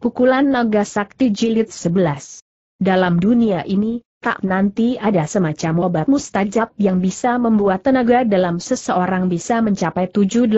Pukulan Naga Sakti Jilid 11 Dalam dunia ini, tak nanti ada semacam obat mustajab yang bisa membuat tenaga dalam seseorang bisa mencapai 7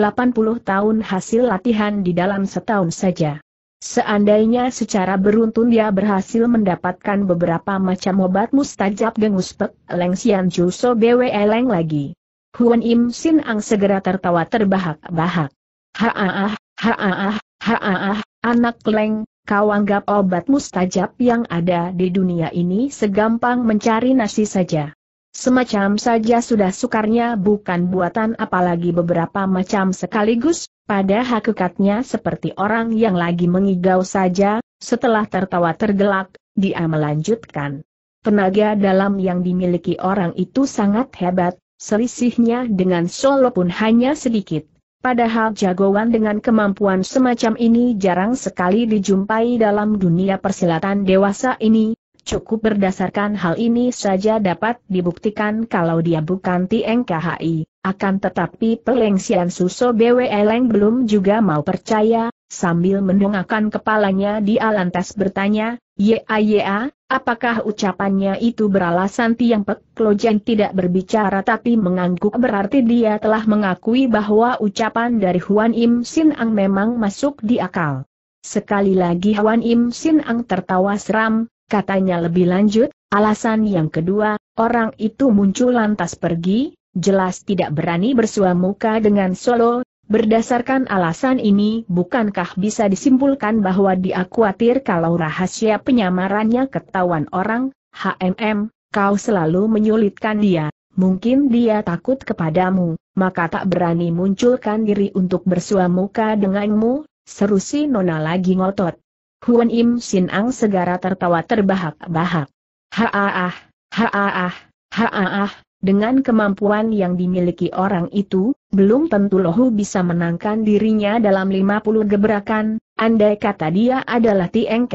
tahun hasil latihan di dalam setahun saja. Seandainya secara beruntun dia berhasil mendapatkan beberapa macam obat mustajab dengus pek, Leng Sian Juso Bwe Leng lagi. Huan Im Sin Ang segera tertawa terbahak-bahak. Haah, haah, haah, anak Leng, kau anggap obat mustajab yang ada di dunia ini segampang mencari nasi saja. Semacam saja sudah sukarnya bukan buatan apalagi beberapa macam sekaligus, pada hakikatnya seperti orang yang lagi mengigau saja, setelah tertawa tergelak, dia melanjutkan. Tenaga dalam yang dimiliki orang itu sangat hebat, selisihnya dengan Solo pun hanya sedikit. Padahal jagoan dengan kemampuan semacam ini jarang sekali dijumpai dalam dunia persilatan dewasa ini, cukup berdasarkan hal ini saja dapat dibuktikan kalau dia bukan TNKHI, Akan tetapi Peleng Sian Suso BW Eleng belum juga mau percaya, sambil mendongakkan kepalanya di lantas bertanya, Ya ya, Apakah ucapannya itu beralasan Tiang Pek Lojan tidak berbicara tapi mengangguk berarti dia telah mengakui bahwa ucapan dari Huan Im Sin Ang memang masuk di akal. Sekali lagi Huan Im Sin Ang tertawa seram, katanya lebih lanjut, alasan yang kedua, orang itu muncul lantas pergi, jelas tidak berani bersuamuka dengan Solo, Berdasarkan alasan ini, bukankah bisa disimpulkan bahwa dia khawatir kalau rahasia penyamarannya ketahuan orang, HMM, kau selalu menyulitkan dia, mungkin dia takut kepadamu, maka tak berani munculkan diri untuk bersua muka denganmu, seru si Nona lagi ngotot. Huan Im Sin Ang segera tertawa terbahak-bahak. ha-ah-ah, ha-ah-ah. Dengan kemampuan yang dimiliki orang itu, belum tentu Lohu bisa menangkan dirinya dalam 50 gebrakan, andai kata dia adalah Tieng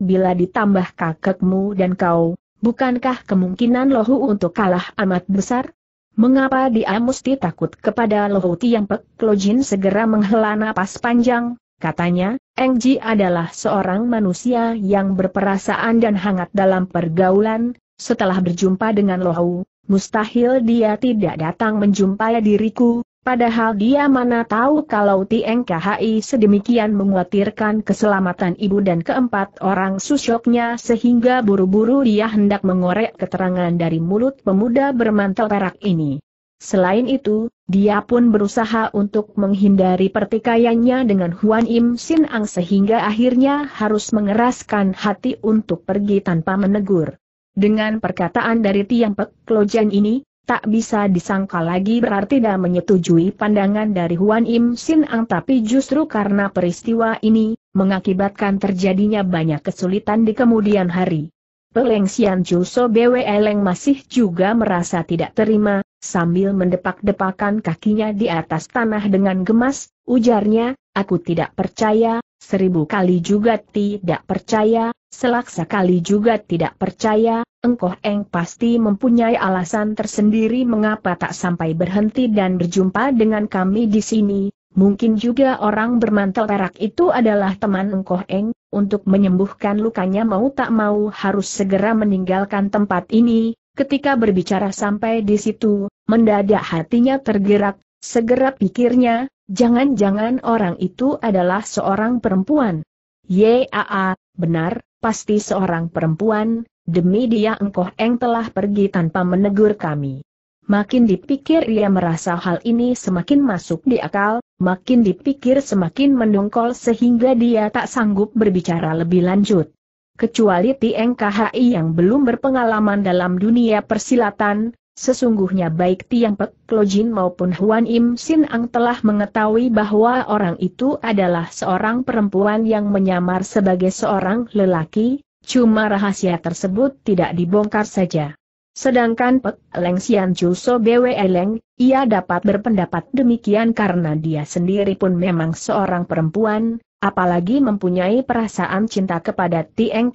bila ditambah kakekmu dan kau, bukankah kemungkinan Lohu untuk kalah amat besar? Mengapa dia mesti takut kepada Lohu Tiang Pek? Lojin segera menghela napas panjang, katanya, Eng Ji adalah seorang manusia yang berperasaan dan hangat dalam pergaulan, setelah berjumpa dengan Lohu, mustahil dia tidak datang menjumpai diriku, Padahal dia mana tahu kalau TNKHI sedemikian menguatirkan keselamatan ibu dan keempat orang susyoknya sehingga buru-buru dia hendak mengorek keterangan dari mulut pemuda bermantel perak ini. Selain itu, dia pun berusaha untuk menghindari pertikaiannya dengan Huan Im Sin Ang sehingga akhirnya harus mengeraskan hati untuk pergi tanpa menegur. Dengan perkataan dari Tiang Pek Klojan ini, tak bisa disangka lagi berarti tidak menyetujui pandangan dari Huan Im Sin Ang tapi justru karena peristiwa ini, mengakibatkan terjadinya banyak kesulitan di kemudian hari. Peleng Sian Juso Bwe Leng masih juga merasa tidak terima, sambil mendepak-depakan kakinya di atas tanah dengan gemas, ujarnya, aku tidak percaya, seribu kali juga tidak percaya, Selak sekali juga tidak percaya, Engkoh Eng pasti mempunyai alasan tersendiri mengapa tak sampai berhenti dan berjumpa dengan kami di sini. Mungkin juga orang bermantel perak itu adalah teman Engkoh Eng, untuk menyembuhkan lukanya mau tak mau harus segera meninggalkan tempat ini. Ketika berbicara sampai di situ, mendadak hatinya tergerak, segera pikirnya, jangan-jangan orang itu adalah seorang perempuan. Yaa, benar, pasti seorang perempuan, demi dia engkoh eng telah pergi tanpa menegur kami. Makin dipikir ia merasa hal ini semakin masuk di akal, makin dipikir semakin mendongkol sehingga dia tak sanggup berbicara lebih lanjut. Kecuali Tieng yang belum berpengalaman dalam dunia persilatan, Sesungguhnya baik Tiang Pek Jin maupun Huan Im Sin Ang telah mengetahui bahwa orang itu adalah seorang perempuan yang menyamar sebagai seorang lelaki, cuma rahasia tersebut tidak dibongkar saja. Sedangkan Pek Leng Sian Chu Bwe Leng, ia dapat berpendapat demikian karena dia sendiri pun memang seorang perempuan, apalagi mempunyai perasaan cinta kepada Tieng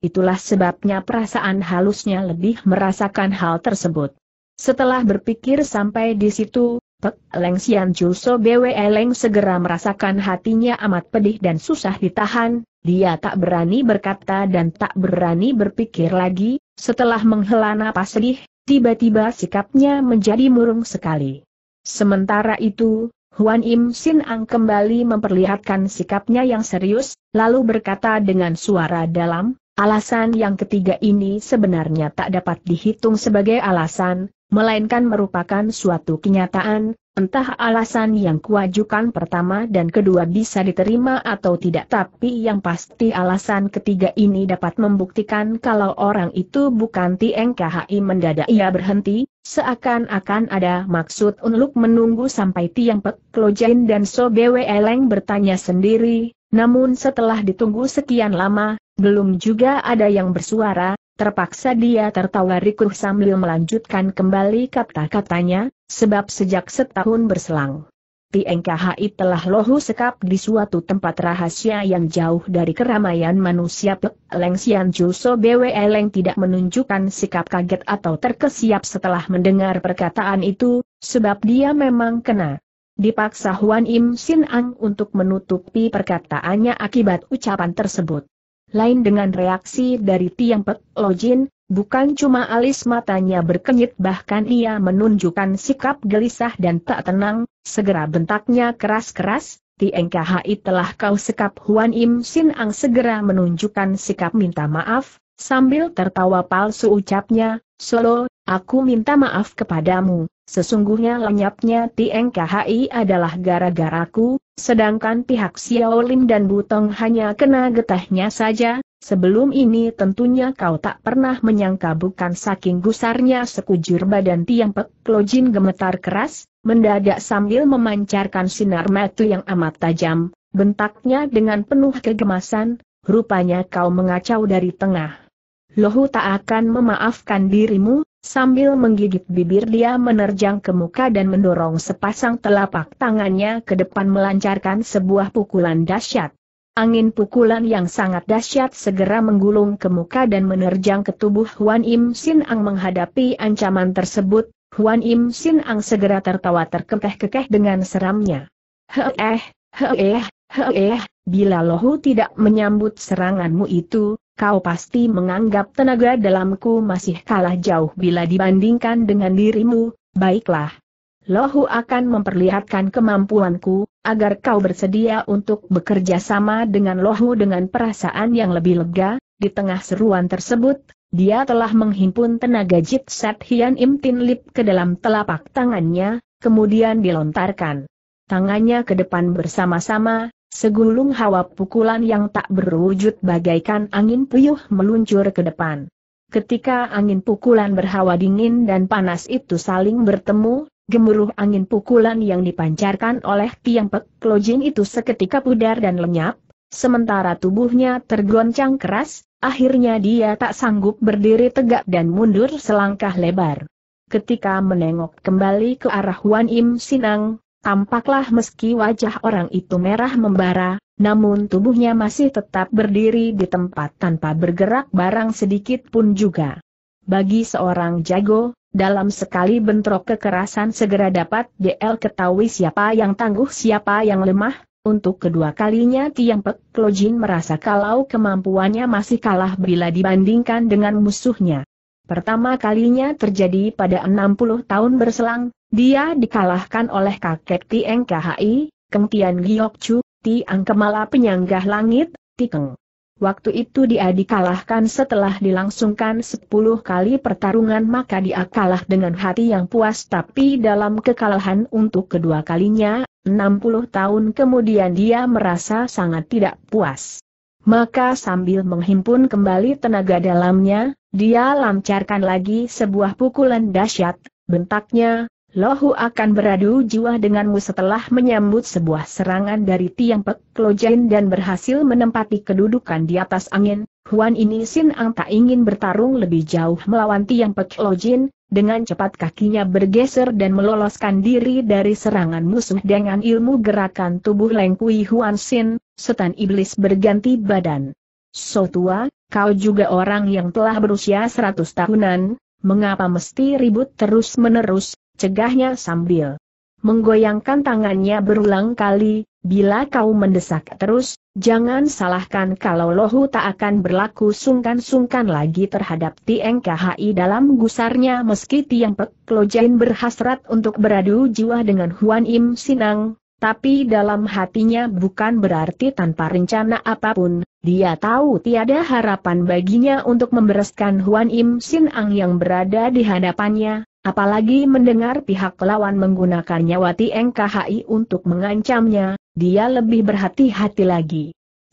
itulah sebabnya perasaan halusnya lebih merasakan hal tersebut. Setelah berpikir sampai di situ, Pek Leng Xian Juso Bwe Leng segera merasakan hatinya amat pedih dan susah ditahan, dia tak berani berkata dan tak berani berpikir lagi, setelah menghela napas sedih, tiba-tiba sikapnya menjadi murung sekali. Sementara itu, Huan Im Sin Ang kembali memperlihatkan sikapnya yang serius, lalu berkata dengan suara dalam, Alasan yang ketiga ini sebenarnya tak dapat dihitung sebagai alasan, melainkan merupakan suatu kenyataan, entah alasan yang kuajukan pertama dan kedua bisa diterima atau tidak tapi yang pasti alasan ketiga ini dapat membuktikan kalau orang itu bukan TNKHI mendadak ia berhenti, seakan-akan ada maksud untuk menunggu sampai Tiang Pek Klojain dan Sobewe Eleng bertanya sendiri, namun setelah ditunggu sekian lama, belum juga ada yang bersuara, terpaksa dia tertawa rikuh sambil melanjutkan kembali kata-katanya, sebab sejak setahun berselang. TNKHI telah lohu sekap di suatu tempat rahasia yang jauh dari keramaian manusia Pek Leng Sian Juso Bwe e Leng tidak menunjukkan sikap kaget atau terkesiap setelah mendengar perkataan itu, sebab dia memang kena dipaksa Huan Im Sin Ang untuk menutupi perkataannya akibat ucapan tersebut. Lain dengan reaksi dari Tiang Pek Lojin, bukan cuma alis matanya berkenyit bahkan ia menunjukkan sikap gelisah dan tak tenang, segera bentaknya keras-keras, Tiang KHI telah kau sekap Huan Im Sin Ang segera menunjukkan sikap minta maaf, sambil tertawa palsu ucapnya, Solo, aku minta maaf kepadamu, Sesungguhnya lenyapnya Tieng KHI adalah gara-garaku, sedangkan pihak Xiao Lin dan Butong hanya kena getahnya saja, sebelum ini tentunya kau tak pernah menyangka bukan saking gusarnya sekujur badan Tiang Pek Lojin gemetar keras, mendadak sambil memancarkan sinar mata yang amat tajam, bentaknya dengan penuh kegemasan, rupanya kau mengacau dari tengah. Lohu tak akan memaafkan dirimu, Sambil menggigit bibir dia menerjang ke muka dan mendorong sepasang telapak tangannya ke depan melancarkan sebuah pukulan dahsyat. Angin pukulan yang sangat dahsyat segera menggulung ke muka dan menerjang ke tubuh Huan Im Sin Ang menghadapi ancaman tersebut, Huan Im Sin Ang segera tertawa terkekeh-kekeh dengan seramnya. He eh, he eh, eh, bila lohu tidak menyambut seranganmu itu, kau pasti menganggap tenaga dalamku masih kalah jauh bila dibandingkan dengan dirimu, baiklah. Lohu akan memperlihatkan kemampuanku, agar kau bersedia untuk bekerja sama dengan Lohu dengan perasaan yang lebih lega, di tengah seruan tersebut, dia telah menghimpun tenaga Jit Set Hian Im Tin Lip ke dalam telapak tangannya, kemudian dilontarkan. Tangannya ke depan bersama-sama, Segulung hawa pukulan yang tak berwujud bagaikan angin puyuh meluncur ke depan. Ketika angin pukulan berhawa dingin dan panas itu saling bertemu, gemuruh angin pukulan yang dipancarkan oleh Tiang Pek Klojin itu seketika pudar dan lenyap, sementara tubuhnya tergoncang keras, akhirnya dia tak sanggup berdiri tegak dan mundur selangkah lebar. Ketika menengok kembali ke arah Wan Im Sinang, Tampaklah meski wajah orang itu merah membara, namun tubuhnya masih tetap berdiri di tempat tanpa bergerak barang sedikit pun juga. Bagi seorang jago, dalam sekali bentrok kekerasan segera dapat DL ketahui siapa yang tangguh siapa yang lemah, untuk kedua kalinya Tiang Pek Klojin merasa kalau kemampuannya masih kalah bila dibandingkan dengan musuhnya. Pertama kalinya terjadi pada 60 tahun berselang, dia dikalahkan oleh kakek Tieng KHI, Keng Giok Chu, Tiang Kemala penyanggah langit, Tikeng. Waktu itu dia dikalahkan setelah dilangsungkan 10 kali pertarungan maka dia kalah dengan hati yang puas tapi dalam kekalahan untuk kedua kalinya, 60 tahun kemudian dia merasa sangat tidak puas. Maka sambil menghimpun kembali tenaga dalamnya, dia lancarkan lagi sebuah pukulan dahsyat, bentaknya, Lohu akan beradu jiwa denganmu setelah menyambut sebuah serangan dari tiang Pek Klojen dan berhasil menempati kedudukan di atas angin. Huan ini Sin Ang tak ingin bertarung lebih jauh melawan tiang Pek Klojen, dengan cepat kakinya bergeser dan meloloskan diri dari serangan musuh dengan ilmu gerakan tubuh lengkui Huan Sin, setan iblis berganti badan. So tua, kau juga orang yang telah berusia seratus tahunan, mengapa mesti ribut terus-menerus, cegahnya sambil menggoyangkan tangannya berulang kali, bila kau mendesak terus, jangan salahkan kalau lohu tak akan berlaku sungkan-sungkan lagi terhadap Tieng dalam gusarnya meski Tieng Pek Lojain berhasrat untuk beradu jiwa dengan Huan Im Sinang, tapi dalam hatinya bukan berarti tanpa rencana apapun, dia tahu tiada harapan baginya untuk membereskan Huan Im Sinang yang berada di hadapannya, Apalagi mendengar pihak lawan menggunakan nyawa TNKHI untuk mengancamnya, dia lebih berhati-hati lagi.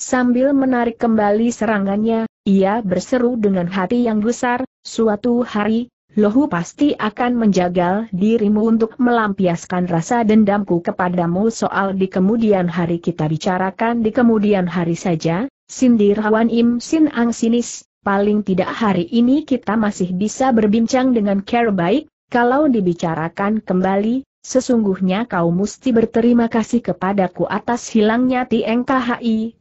Sambil menarik kembali serangannya, ia berseru dengan hati yang besar, suatu hari, Lohu pasti akan menjagal dirimu untuk melampiaskan rasa dendamku kepadamu soal di kemudian hari kita bicarakan di kemudian hari saja, sindir Hawan Im Sin Ang Sinis, paling tidak hari ini kita masih bisa berbincang dengan care baik, kalau dibicarakan kembali, sesungguhnya kau mesti berterima kasih kepadaku atas hilangnya Tieng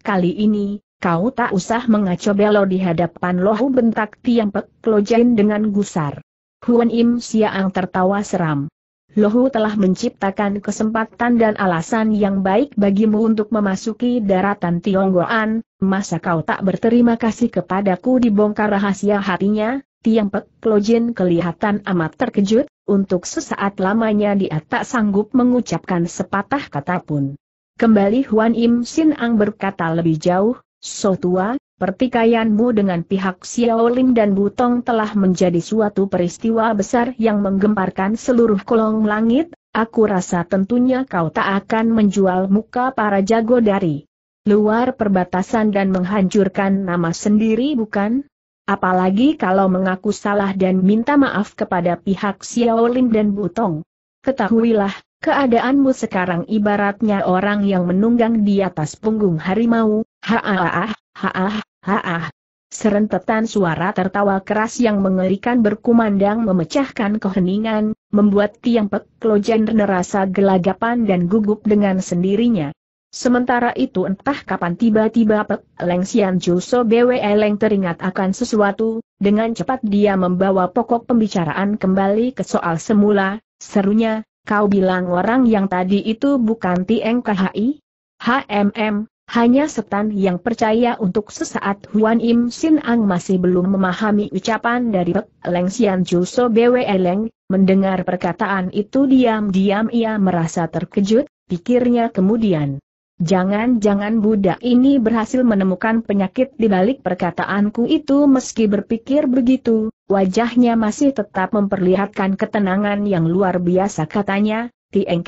kali ini, kau tak usah mengaco belo di hadapan lohu bentak Tiang Pek Klojen dengan gusar. Huan Im Siang tertawa seram. Lohu telah menciptakan kesempatan dan alasan yang baik bagimu untuk memasuki daratan Tionggoan, masa kau tak berterima kasih kepadaku dibongkar rahasia hatinya, Tiang Pek Klojin kelihatan amat terkejut, untuk sesaat lamanya dia tak sanggup mengucapkan sepatah kata pun. Kembali Huan Im Sin Ang berkata lebih jauh, So tua, pertikaianmu dengan pihak Ling dan Butong telah menjadi suatu peristiwa besar yang menggemparkan seluruh kolong langit, aku rasa tentunya kau tak akan menjual muka para jago dari luar perbatasan dan menghancurkan nama sendiri bukan? Apalagi kalau mengaku salah dan minta maaf kepada pihak Xiao Xiaolin dan Butong. Ketahuilah, keadaanmu sekarang ibaratnya orang yang menunggang di atas punggung harimau, haah, haah, haah. Serentetan suara tertawa keras yang mengerikan berkumandang memecahkan keheningan, membuat Tiang Pek Klojen gelagapan dan gugup dengan sendirinya. Sementara itu entah kapan tiba-tiba Pek Leng Xian Juso Bwe Leng teringat akan sesuatu, dengan cepat dia membawa pokok pembicaraan kembali ke soal semula, serunya, kau bilang orang yang tadi itu bukan Tieng KHI? HMM, hanya setan yang percaya untuk sesaat Huan Im Sin Ang masih belum memahami ucapan dari Pek Leng Xian Juso Bwe Leng, mendengar perkataan itu diam-diam ia merasa terkejut, pikirnya kemudian. Jangan-jangan budak ini berhasil menemukan penyakit di balik perkataanku itu meski berpikir begitu, wajahnya masih tetap memperlihatkan ketenangan yang luar biasa katanya, Tieng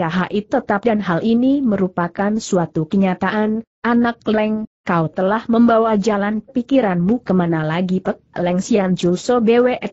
tetap dan hal ini merupakan suatu kenyataan, anak leng, kau telah membawa jalan pikiranmu kemana lagi pek, leng Sian Juso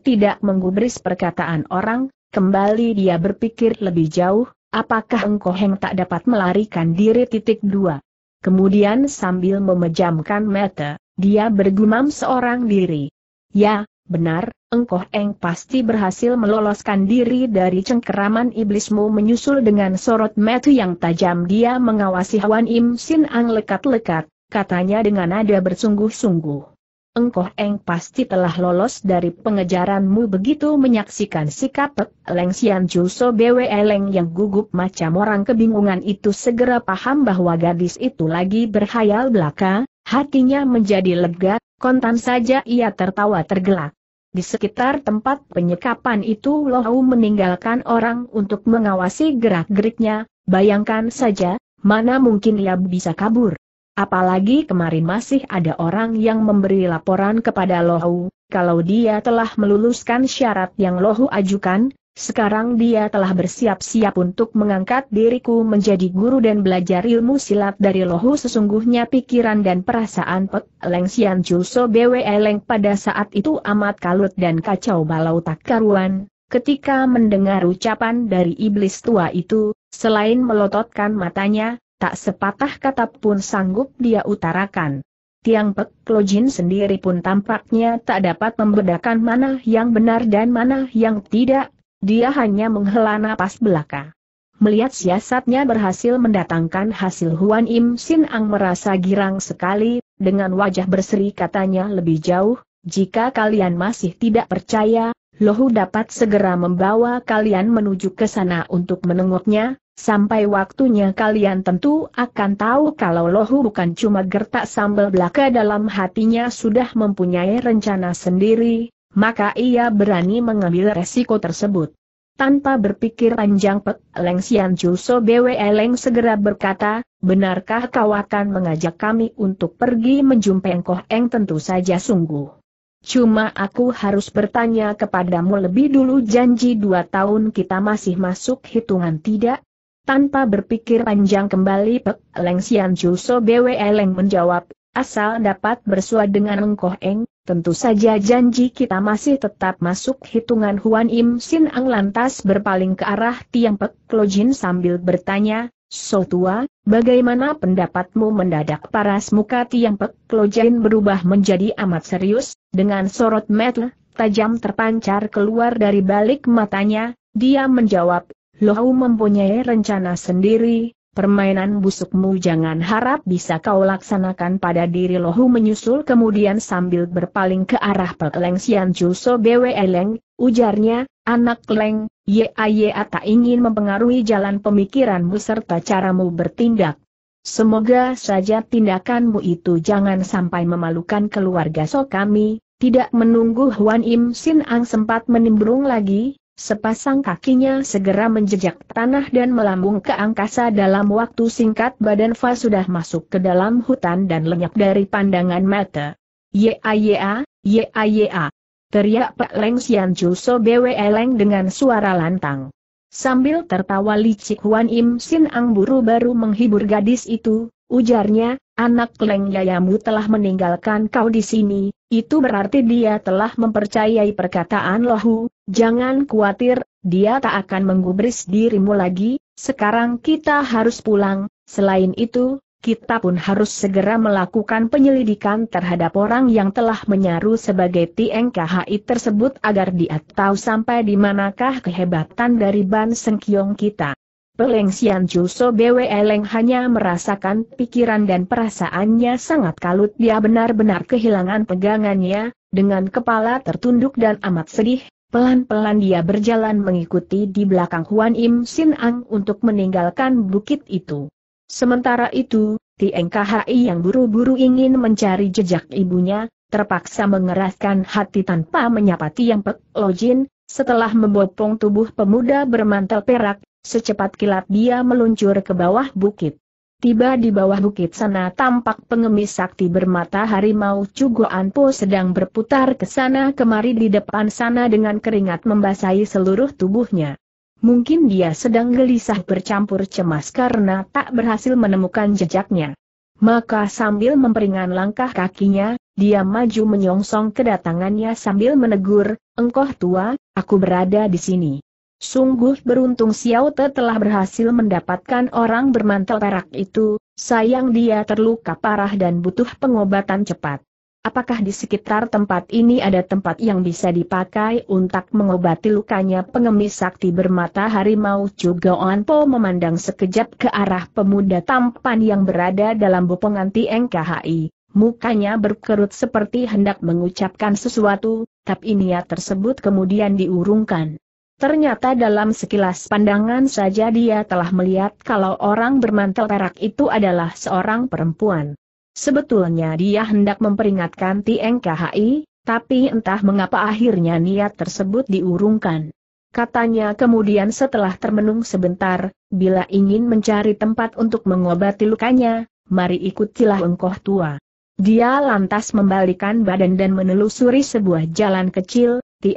tidak menggubris perkataan orang, kembali dia berpikir lebih jauh, Apakah engkau heng tak dapat melarikan diri titik dua? Kemudian sambil memejamkan mata, dia bergumam seorang diri. Ya, benar, engkau eng pasti berhasil meloloskan diri dari cengkeraman iblismu menyusul dengan sorot mata yang tajam dia mengawasi Hwan Im Sin Ang lekat-lekat, katanya dengan nada bersungguh-sungguh engkoh eng pasti telah lolos dari pengejaranmu begitu menyaksikan sikap Pek Leng Sian Juso Bwe Leng yang gugup macam orang kebingungan itu segera paham bahwa gadis itu lagi berhayal belaka, hatinya menjadi lega, kontan saja ia tertawa tergelak. Di sekitar tempat penyekapan itu Lohau meninggalkan orang untuk mengawasi gerak-geriknya, bayangkan saja, mana mungkin ia bisa kabur. Apalagi kemarin masih ada orang yang memberi laporan kepada Lohu, kalau dia telah meluluskan syarat yang Lohu ajukan, sekarang dia telah bersiap-siap untuk mengangkat diriku menjadi guru dan belajar ilmu silat dari Lohu sesungguhnya pikiran dan perasaan Pek Leng Sian Julso Bwe Leng pada saat itu amat kalut dan kacau balau tak karuan, ketika mendengar ucapan dari iblis tua itu, selain melototkan matanya, tak sepatah kata pun sanggup dia utarakan. Tiang Pek Jin sendiri pun tampaknya tak dapat membedakan mana yang benar dan mana yang tidak, dia hanya menghela napas belaka. Melihat siasatnya berhasil mendatangkan hasil Huan Im Sin Ang merasa girang sekali, dengan wajah berseri katanya lebih jauh, jika kalian masih tidak percaya, Lohu dapat segera membawa kalian menuju ke sana untuk menengoknya, Sampai waktunya kalian tentu akan tahu kalau Lohu bukan cuma gertak sambal belaka dalam hatinya sudah mempunyai rencana sendiri, maka ia berani mengambil resiko tersebut. Tanpa berpikir panjang Pek Leng Sian Chuso Bwe Leng segera berkata, benarkah kau akan mengajak kami untuk pergi menjumpai Engkoh Eng tentu saja sungguh. Cuma aku harus bertanya kepadamu lebih dulu janji dua tahun kita masih masuk hitungan tidak? Tanpa berpikir panjang kembali Pek Leng Sian Juso Bwe Leng menjawab, asal dapat bersuah dengan Engkoh Eng, tentu saja janji kita masih tetap masuk hitungan Huan Im Sin Ang lantas berpaling ke arah Tiang Pek Jin sambil bertanya, So tua, bagaimana pendapatmu mendadak paras muka Tiang Pek Jin berubah menjadi amat serius, dengan sorot metel, tajam terpancar keluar dari balik matanya, dia menjawab, Lohau mempunyai rencana sendiri, permainan busukmu jangan harap bisa kau laksanakan pada diri Lohu menyusul kemudian sambil berpaling ke arah Peleng Juso Bwe Leng, ujarnya, anak Leng, Ye YAYA tak ingin mempengaruhi jalan pemikiranmu serta caramu bertindak. Semoga saja tindakanmu itu jangan sampai memalukan keluarga so kami, tidak menunggu Huan Im Sin Ang sempat menimbrung lagi, Sepasang kakinya segera menjejak tanah dan melambung ke angkasa dalam waktu singkat badan Fa sudah masuk ke dalam hutan dan lenyap dari pandangan mata. Ya ya ya ya! teriak Pak Leng Sian Chu So Bwe Leng dengan suara lantang. Sambil tertawa licik Huan Im Sin Ang Buru baru menghibur gadis itu, ujarnya, anak Leng Yayamu telah meninggalkan kau di sini, itu berarti dia telah mempercayai perkataan Lohu, jangan khawatir, dia tak akan menggubris dirimu lagi, sekarang kita harus pulang, selain itu, kita pun harus segera melakukan penyelidikan terhadap orang yang telah menyaru sebagai TNKHI tersebut agar dia tahu sampai di manakah kehebatan dari Ban Sengkiong kita. Peleng Sian Juso Bwe Leng hanya merasakan pikiran dan perasaannya sangat kalut dia benar-benar kehilangan pegangannya, dengan kepala tertunduk dan amat sedih, Pelan-pelan dia berjalan mengikuti di belakang Huan Im Sin Ang untuk meninggalkan bukit itu. Sementara itu, Tieng KHI yang buru-buru ingin mencari jejak ibunya, terpaksa mengeraskan hati tanpa menyapati yang Pek Lojin, setelah membopong tubuh pemuda bermantel perak, Secepat kilat dia meluncur ke bawah bukit. Tiba di bawah bukit sana tampak pengemis sakti bermata harimau Cugo Anpo sedang berputar ke sana kemari di depan sana dengan keringat membasahi seluruh tubuhnya. Mungkin dia sedang gelisah bercampur cemas karena tak berhasil menemukan jejaknya. Maka sambil memperingan langkah kakinya, dia maju menyongsong kedatangannya sambil menegur, engkau tua, aku berada di sini. Sungguh beruntung Xiao Te telah berhasil mendapatkan orang bermantel perak itu, sayang dia terluka parah dan butuh pengobatan cepat. Apakah di sekitar tempat ini ada tempat yang bisa dipakai untuk mengobati lukanya pengemis sakti bermata harimau Cugoan Po memandang sekejap ke arah pemuda tampan yang berada dalam bopongan TNKHI. Mukanya berkerut seperti hendak mengucapkan sesuatu, tapi niat tersebut kemudian diurungkan. Ternyata dalam sekilas pandangan saja dia telah melihat kalau orang bermantel perak itu adalah seorang perempuan. Sebetulnya dia hendak memperingatkan Tieng KHI, tapi entah mengapa akhirnya niat tersebut diurungkan. Katanya kemudian setelah termenung sebentar, bila ingin mencari tempat untuk mengobati lukanya, mari ikutilah engkoh tua. Dia lantas membalikan badan dan menelusuri sebuah jalan kecil, Ti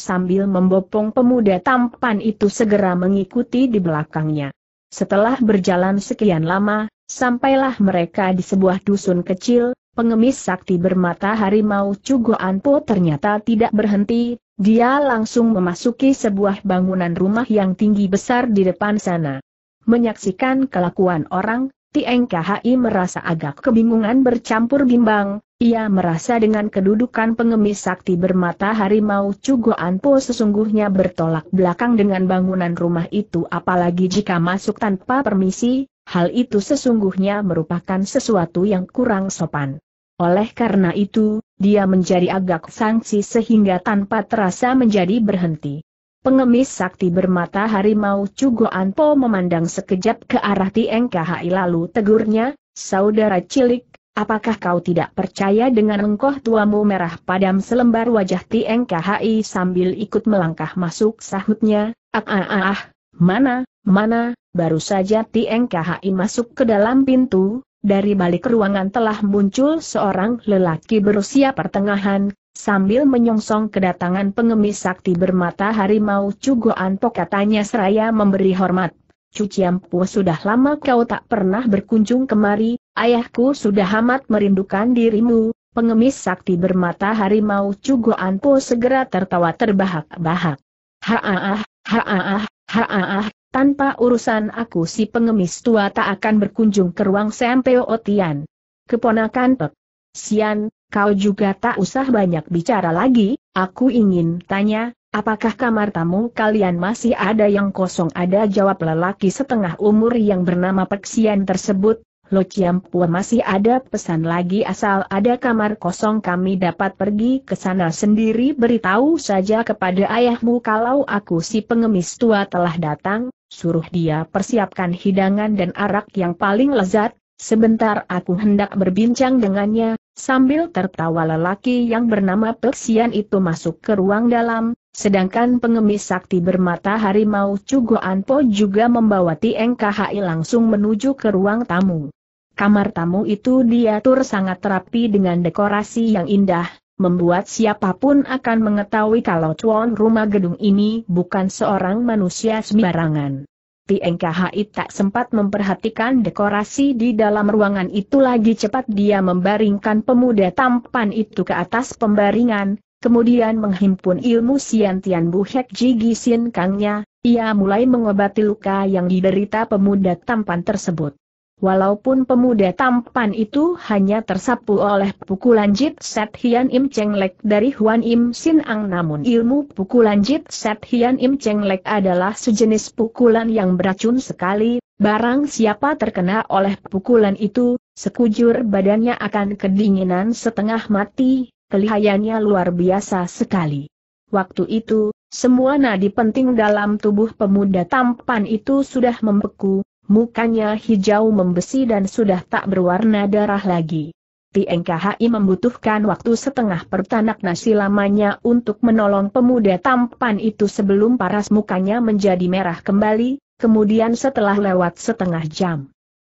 sambil membopong pemuda tampan itu segera mengikuti di belakangnya. Setelah berjalan sekian lama, sampailah mereka di sebuah dusun kecil, pengemis sakti bermata harimau Cugo Anpo ternyata tidak berhenti, dia langsung memasuki sebuah bangunan rumah yang tinggi besar di depan sana. Menyaksikan kelakuan orang, Ti merasa agak kebingungan bercampur bimbang, ia merasa dengan kedudukan pengemis sakti bermata harimau Cugoan Po sesungguhnya bertolak belakang dengan bangunan rumah itu apalagi jika masuk tanpa permisi, hal itu sesungguhnya merupakan sesuatu yang kurang sopan. Oleh karena itu, dia menjadi agak sanksi sehingga tanpa terasa menjadi berhenti. Pengemis sakti bermata harimau cugoan po memandang sekejap ke arah Tieng lalu tegurnya, saudara cilik, Apakah kau tidak percaya dengan engkoh tuamu merah padam selembar wajah TNKHI sambil ikut melangkah masuk sahutnya, ah ah ah, ah mana, mana, baru saja TNKHI masuk ke dalam pintu, dari balik ruangan telah muncul seorang lelaki berusia pertengahan, sambil menyongsong kedatangan pengemis sakti bermata harimau Cugoan Pokatanya seraya memberi hormat. Cuciampu sudah lama kau tak pernah berkunjung kemari, ayahku sudah amat merindukan dirimu, pengemis sakti bermata harimau Cugoanpu segera tertawa terbahak-bahak. Haaah, haaah, ah tanpa urusan aku si pengemis tua tak akan berkunjung ke ruang Sempeo Otian. Keponakan Pek. Sian, kau juga tak usah banyak bicara lagi, aku ingin tanya, Apakah kamar tamu kalian masih ada yang kosong? Ada jawab lelaki setengah umur yang bernama Peksian tersebut. Lo Ciampua masih ada pesan lagi asal ada kamar kosong kami dapat pergi ke sana sendiri beritahu saja kepada ayahmu kalau aku si pengemis tua telah datang, suruh dia persiapkan hidangan dan arak yang paling lezat, sebentar aku hendak berbincang dengannya, sambil tertawa lelaki yang bernama Peksian itu masuk ke ruang dalam, Sedangkan pengemis sakti bermata harimau Cugo Anpo juga membawa Tieng KHI langsung menuju ke ruang tamu. Kamar tamu itu diatur sangat rapi dengan dekorasi yang indah, membuat siapapun akan mengetahui kalau tuan rumah gedung ini bukan seorang manusia sembarangan. Tieng KHI tak sempat memperhatikan dekorasi di dalam ruangan itu lagi cepat dia membaringkan pemuda tampan itu ke atas pembaringan, kemudian menghimpun ilmu Sian Tian Bu Hek Ji Gisin Kangnya, ia mulai mengobati luka yang diderita pemuda tampan tersebut. Walaupun pemuda tampan itu hanya tersapu oleh pukulan Jit Set Hian Im Cheng Lek dari Huan Im Sin Ang namun ilmu pukulan Jit Set Hian Im Cheng Lek adalah sejenis pukulan yang beracun sekali, barang siapa terkena oleh pukulan itu, sekujur badannya akan kedinginan setengah mati, Kelihayannya luar biasa sekali. Waktu itu, semua nadi penting dalam tubuh pemuda tampan itu sudah membeku, mukanya hijau membesi dan sudah tak berwarna darah lagi. TNKHI membutuhkan waktu setengah pertanak nasi lamanya untuk menolong pemuda tampan itu sebelum paras mukanya menjadi merah kembali, kemudian setelah lewat setengah jam.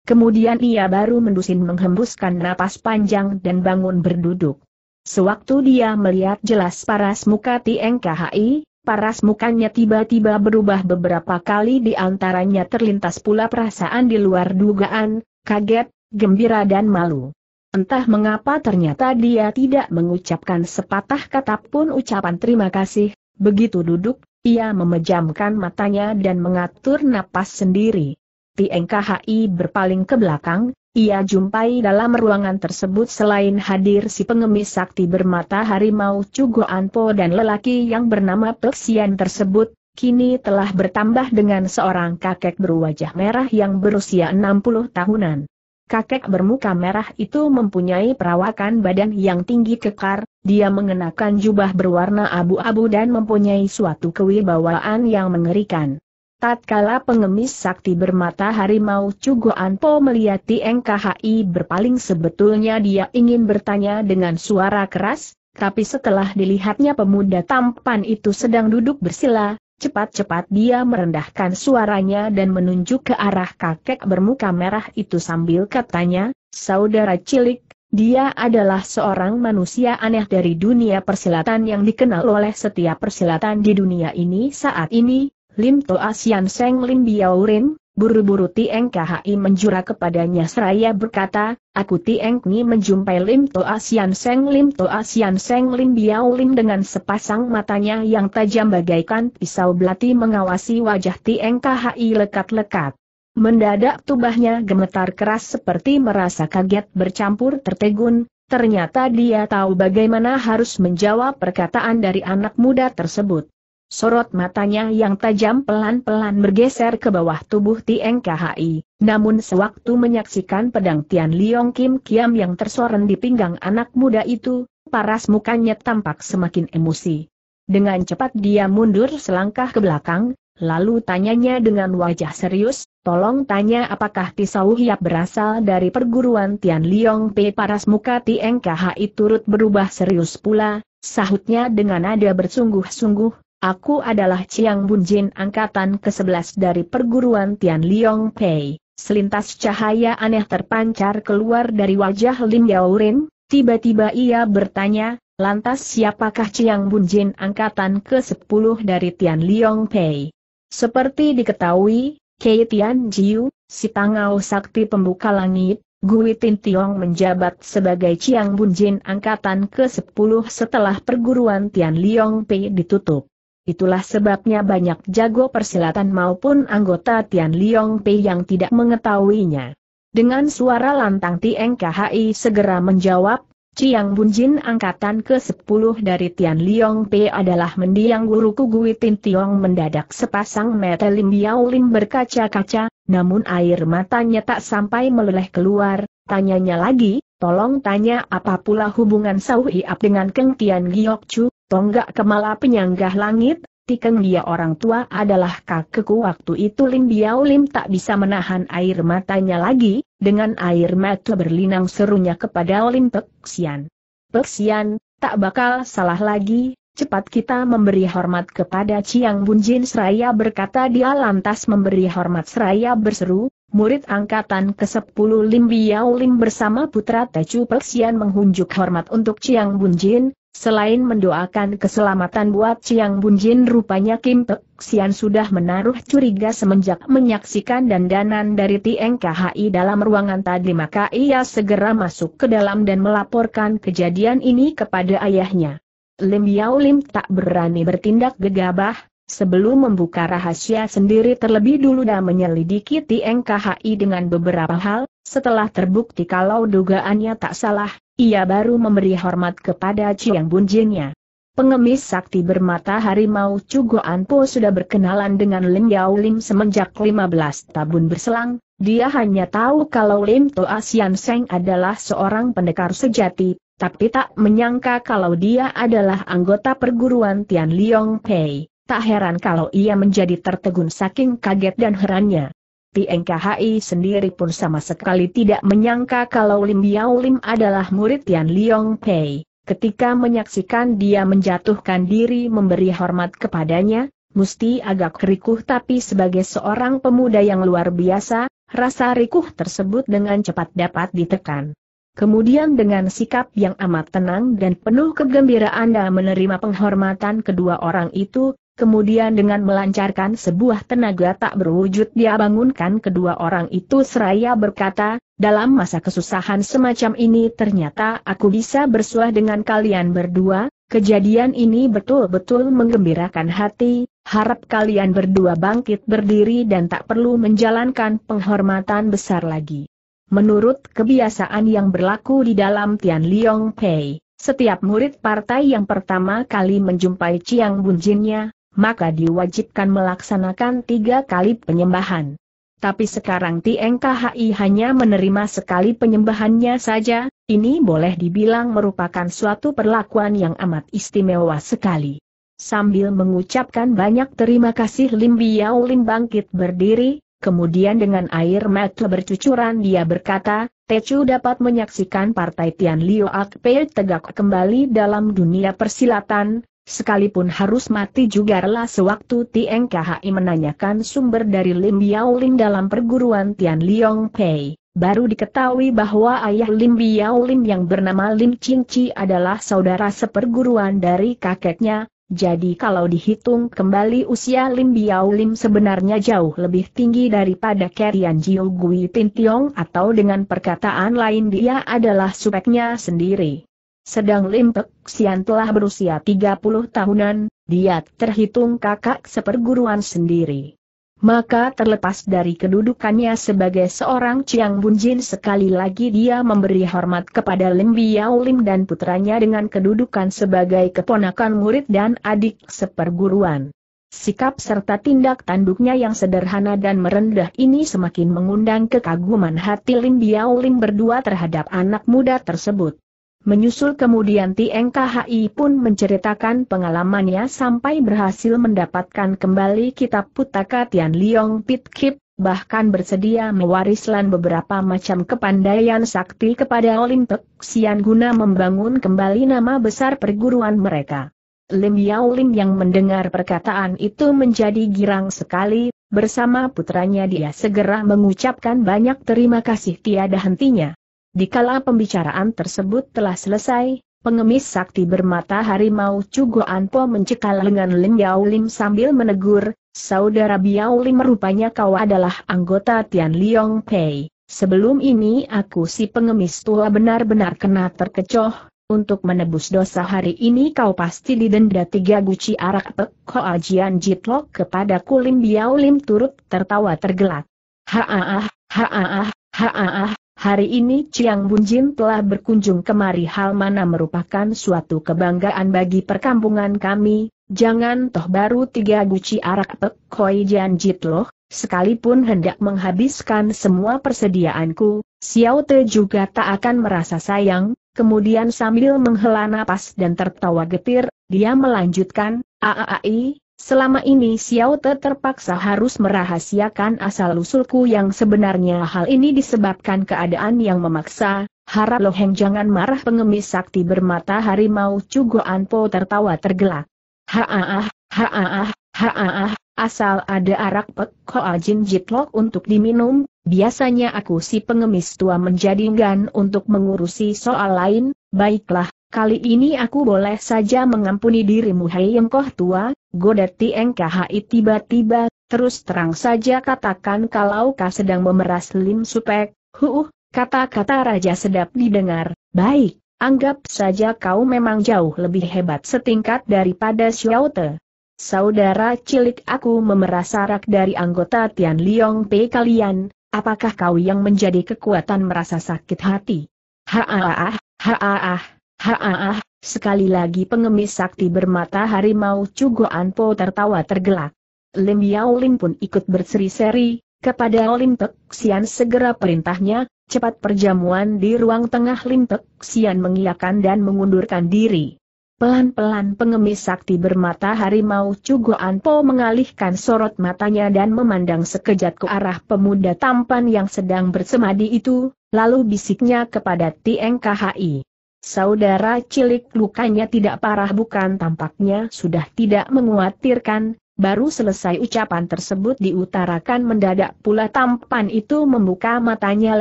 Kemudian ia baru mendusin menghembuskan napas panjang dan bangun berduduk. Sewaktu dia melihat jelas paras muka TNKHI, paras mukanya tiba-tiba berubah beberapa kali di antaranya terlintas pula perasaan di luar dugaan, kaget, gembira dan malu. Entah mengapa ternyata dia tidak mengucapkan sepatah kata pun ucapan terima kasih, begitu duduk, ia memejamkan matanya dan mengatur napas sendiri. TNKHI berpaling ke belakang, ia jumpai dalam ruangan tersebut selain hadir si pengemis sakti bermata harimau Cugo Anpo dan lelaki yang bernama Peksian tersebut, kini telah bertambah dengan seorang kakek berwajah merah yang berusia 60 tahunan. Kakek bermuka merah itu mempunyai perawakan badan yang tinggi kekar, dia mengenakan jubah berwarna abu-abu dan mempunyai suatu kewibawaan yang mengerikan. Tatkala pengemis sakti bermata harimau Cugo Anpo melihat Tieng KHI berpaling sebetulnya dia ingin bertanya dengan suara keras, tapi setelah dilihatnya pemuda tampan itu sedang duduk bersila, cepat-cepat dia merendahkan suaranya dan menunjuk ke arah kakek bermuka merah itu sambil katanya, saudara cilik, dia adalah seorang manusia aneh dari dunia persilatan yang dikenal oleh setiap persilatan di dunia ini saat ini, Lim Toa Sian Seng Lim Biao Rin, buru-buru Tieng Khi menjura kepadanya seraya berkata, aku Tieng Ni menjumpai Lim Toa Sian Seng Lim Toa Sian Seng Lim Biao Rin dengan sepasang matanya yang tajam bagaikan pisau belati mengawasi wajah Tieng Khi lekat-lekat. Mendadak tubahnya gemetar keras seperti merasa kaget bercampur tertegun, ternyata dia tahu bagaimana harus menjawab perkataan dari anak muda tersebut sorot matanya yang tajam pelan-pelan bergeser ke bawah tubuh Tieng KHI. Namun sewaktu menyaksikan pedang Tian Liong Kim Kiam yang tersoren di pinggang anak muda itu, paras mukanya tampak semakin emosi. Dengan cepat dia mundur selangkah ke belakang, lalu tanyanya dengan wajah serius, tolong tanya apakah pisau hiap berasal dari perguruan Tian Liong P. Paras muka Tieng KHI turut berubah serius pula, sahutnya dengan nada bersungguh-sungguh, Aku adalah Chiang Bunjin angkatan ke-11 dari perguruan Tian Liong Pei. Selintas cahaya aneh terpancar keluar dari wajah Yao Yaurin, tiba-tiba ia bertanya, lantas siapakah Chiang Bunjin angkatan ke-10 dari Tian Liong Pei? Seperti diketahui, Kei Tian Jiu, si Tangau Sakti Pembuka Langit, Gui Tin Tiong menjabat sebagai Chiang Bunjin angkatan ke-10 setelah perguruan Tian Liong Pei ditutup. Itulah sebabnya banyak jago persilatan maupun anggota Tian Liong Pei yang tidak mengetahuinya. Dengan suara lantang Tieng KHI segera menjawab, Ciang Bunjin angkatan ke-10 dari Tian Liong Pei adalah mendiang guruku Gui Tin Tiong mendadak sepasang mata Lim Biao Lim berkaca-kaca, namun air matanya tak sampai meleleh keluar, tanyanya lagi, tolong tanya apa pula hubungan Sau Iap dengan Keng Tian Giok Chu, Tonggak Kemala penyanggah langit, Tikeng dia orang tua adalah kakekku waktu itu Lim Biao Lim tak bisa menahan air matanya lagi, dengan air mata berlinang serunya kepada Lim Peksian. Peksian, tak bakal salah lagi, cepat kita memberi hormat kepada Ciang Bunjin seraya berkata dia lantas memberi hormat seraya berseru, murid angkatan ke-10 Lim Biao Lim bersama putra Tecu Peksian menghunjuk hormat untuk Ciang Bunjin, Selain mendoakan keselamatan buat Chiang Bunjin rupanya Kim Pek Sian sudah menaruh curiga semenjak menyaksikan dandanan dari Tieng KHI dalam ruangan tadi maka ia segera masuk ke dalam dan melaporkan kejadian ini kepada ayahnya. Lim Yau Lim tak berani bertindak gegabah, sebelum membuka rahasia sendiri terlebih dulu dan menyelidiki TNKHI dengan beberapa hal, setelah terbukti kalau dugaannya tak salah, ia baru memberi hormat kepada Chiang bunjinya. Pengemis sakti bermata harimau Cugo Anpo sudah berkenalan dengan Lim Yau Lim semenjak 15 tahun berselang, dia hanya tahu kalau Lim Toa Sian Seng adalah seorang pendekar sejati, tapi tak menyangka kalau dia adalah anggota perguruan Tian Liong Pei. Tak heran kalau ia menjadi tertegun saking kaget dan herannya. PNKHI sendiri pun sama sekali tidak menyangka kalau Lim Biao Lim adalah murid Tian Liong Pei. Ketika menyaksikan dia menjatuhkan diri memberi hormat kepadanya, Musti agak rikuh tapi sebagai seorang pemuda yang luar biasa, rasa rikuh tersebut dengan cepat dapat ditekan. Kemudian dengan sikap yang amat tenang dan penuh kegembiraan dan menerima penghormatan kedua orang itu, Kemudian dengan melancarkan sebuah tenaga tak berwujud dia bangunkan kedua orang itu seraya berkata, dalam masa kesusahan semacam ini ternyata aku bisa bersuah dengan kalian berdua, kejadian ini betul-betul menggembirakan hati, harap kalian berdua bangkit berdiri dan tak perlu menjalankan penghormatan besar lagi. Menurut kebiasaan yang berlaku di dalam Tian Liong Pei, setiap murid partai yang pertama kali menjumpai Chiang Bunjinnya, maka diwajibkan melaksanakan tiga kali penyembahan. Tapi sekarang TNKHI hanya menerima sekali penyembahannya saja, ini boleh dibilang merupakan suatu perlakuan yang amat istimewa sekali. Sambil mengucapkan banyak terima kasih Lim Biao Lim bangkit berdiri, kemudian dengan air mata bercucuran dia berkata, Tecu dapat menyaksikan partai Tian Ak Pei tegak kembali dalam dunia persilatan, Sekalipun harus mati juga rela sewaktu Tieng KHI menanyakan sumber dari Lim Biaolin dalam perguruan Tian Liong Pei, baru diketahui bahwa ayah Lim Biaolin yang bernama Lim Qingqi adalah saudara seperguruan dari kakeknya, jadi kalau dihitung kembali usia Lim Biaolin sebenarnya jauh lebih tinggi daripada Kerian Jiu Gui Tin Tiong atau dengan perkataan lain dia adalah supeknya sendiri. Sedang Lim Pek Sian telah berusia 30 tahunan, dia terhitung kakak seperguruan sendiri. Maka terlepas dari kedudukannya sebagai seorang Chiang Bunjin sekali lagi dia memberi hormat kepada Lim Biao Lim dan putranya dengan kedudukan sebagai keponakan murid dan adik seperguruan. Sikap serta tindak tanduknya yang sederhana dan merendah ini semakin mengundang kekaguman hati Lim Biao Lim berdua terhadap anak muda tersebut. Menyusul kemudian Tieng KHI pun menceritakan pengalamannya sampai berhasil mendapatkan kembali kitab putaka Tian Liong Pit Kip, bahkan bersedia mewariskan beberapa macam kepandaian sakti kepada Olim Pek Sian guna membangun kembali nama besar perguruan mereka. Lim Yao Lim yang mendengar perkataan itu menjadi girang sekali, bersama putranya dia segera mengucapkan banyak terima kasih tiada hentinya. Dikala pembicaraan tersebut telah selesai, pengemis sakti bermata harimau Cugo Anpo mencekal lengan Lim Yao Lim sambil menegur, saudara Biao Lim rupanya kau adalah anggota Tian Liong Pei. Sebelum ini aku si pengemis tua benar-benar kena terkecoh, untuk menebus dosa hari ini kau pasti didenda tiga guci arak pek ajian jitlok kepada kulim Biao Lim turut tertawa tergelak. Haah, haah, haah. Hari ini Chiang Bunjin telah berkunjung kemari hal mana merupakan suatu kebanggaan bagi perkampungan kami, jangan toh baru tiga guci arak pek koi jian loh. sekalipun hendak menghabiskan semua persediaanku, Xiao Te juga tak akan merasa sayang, kemudian sambil menghela nafas dan tertawa getir, dia melanjutkan, Aaai, Selama ini Xiao Te terpaksa harus merahasiakan asal-usulku yang sebenarnya hal ini disebabkan keadaan yang memaksa, harap Loheng jangan marah pengemis sakti bermata harimau Cugo Po tertawa tergelak. Haaah, haaah, haaah, asal ada arak pek koa ajin jitlok untuk diminum, biasanya aku si pengemis tua menjadi enggan untuk mengurusi soal lain, baiklah, Kali ini aku boleh saja mengampuni dirimu Hei Koh tua, goda Tieng tiba-tiba, terus terang saja katakan kalau kau sedang memeras Lim Supek, huuh, kata-kata raja sedap didengar, baik, anggap saja kau memang jauh lebih hebat setingkat daripada Xiao Te. Saudara cilik aku memeras sarak dari anggota Tian Liong P kalian, apakah kau yang menjadi kekuatan merasa sakit hati? Haaah, haaah. Haaah, sekali lagi pengemis sakti bermata harimau Cugo Anpo tertawa tergelak. Lim Yao lim pun ikut berseri-seri, kepada Lim Pek Sian segera perintahnya, cepat perjamuan di ruang tengah Lim Pek Sian mengiyakan dan mengundurkan diri. Pelan-pelan pengemis sakti bermata harimau Cugo Anpo mengalihkan sorot matanya dan memandang sekejap ke arah pemuda tampan yang sedang bersemadi itu, lalu bisiknya kepada Tieng KHI. Saudara cilik lukanya tidak parah bukan tampaknya sudah tidak menguatirkan, baru selesai ucapan tersebut diutarakan mendadak pula tampan itu membuka matanya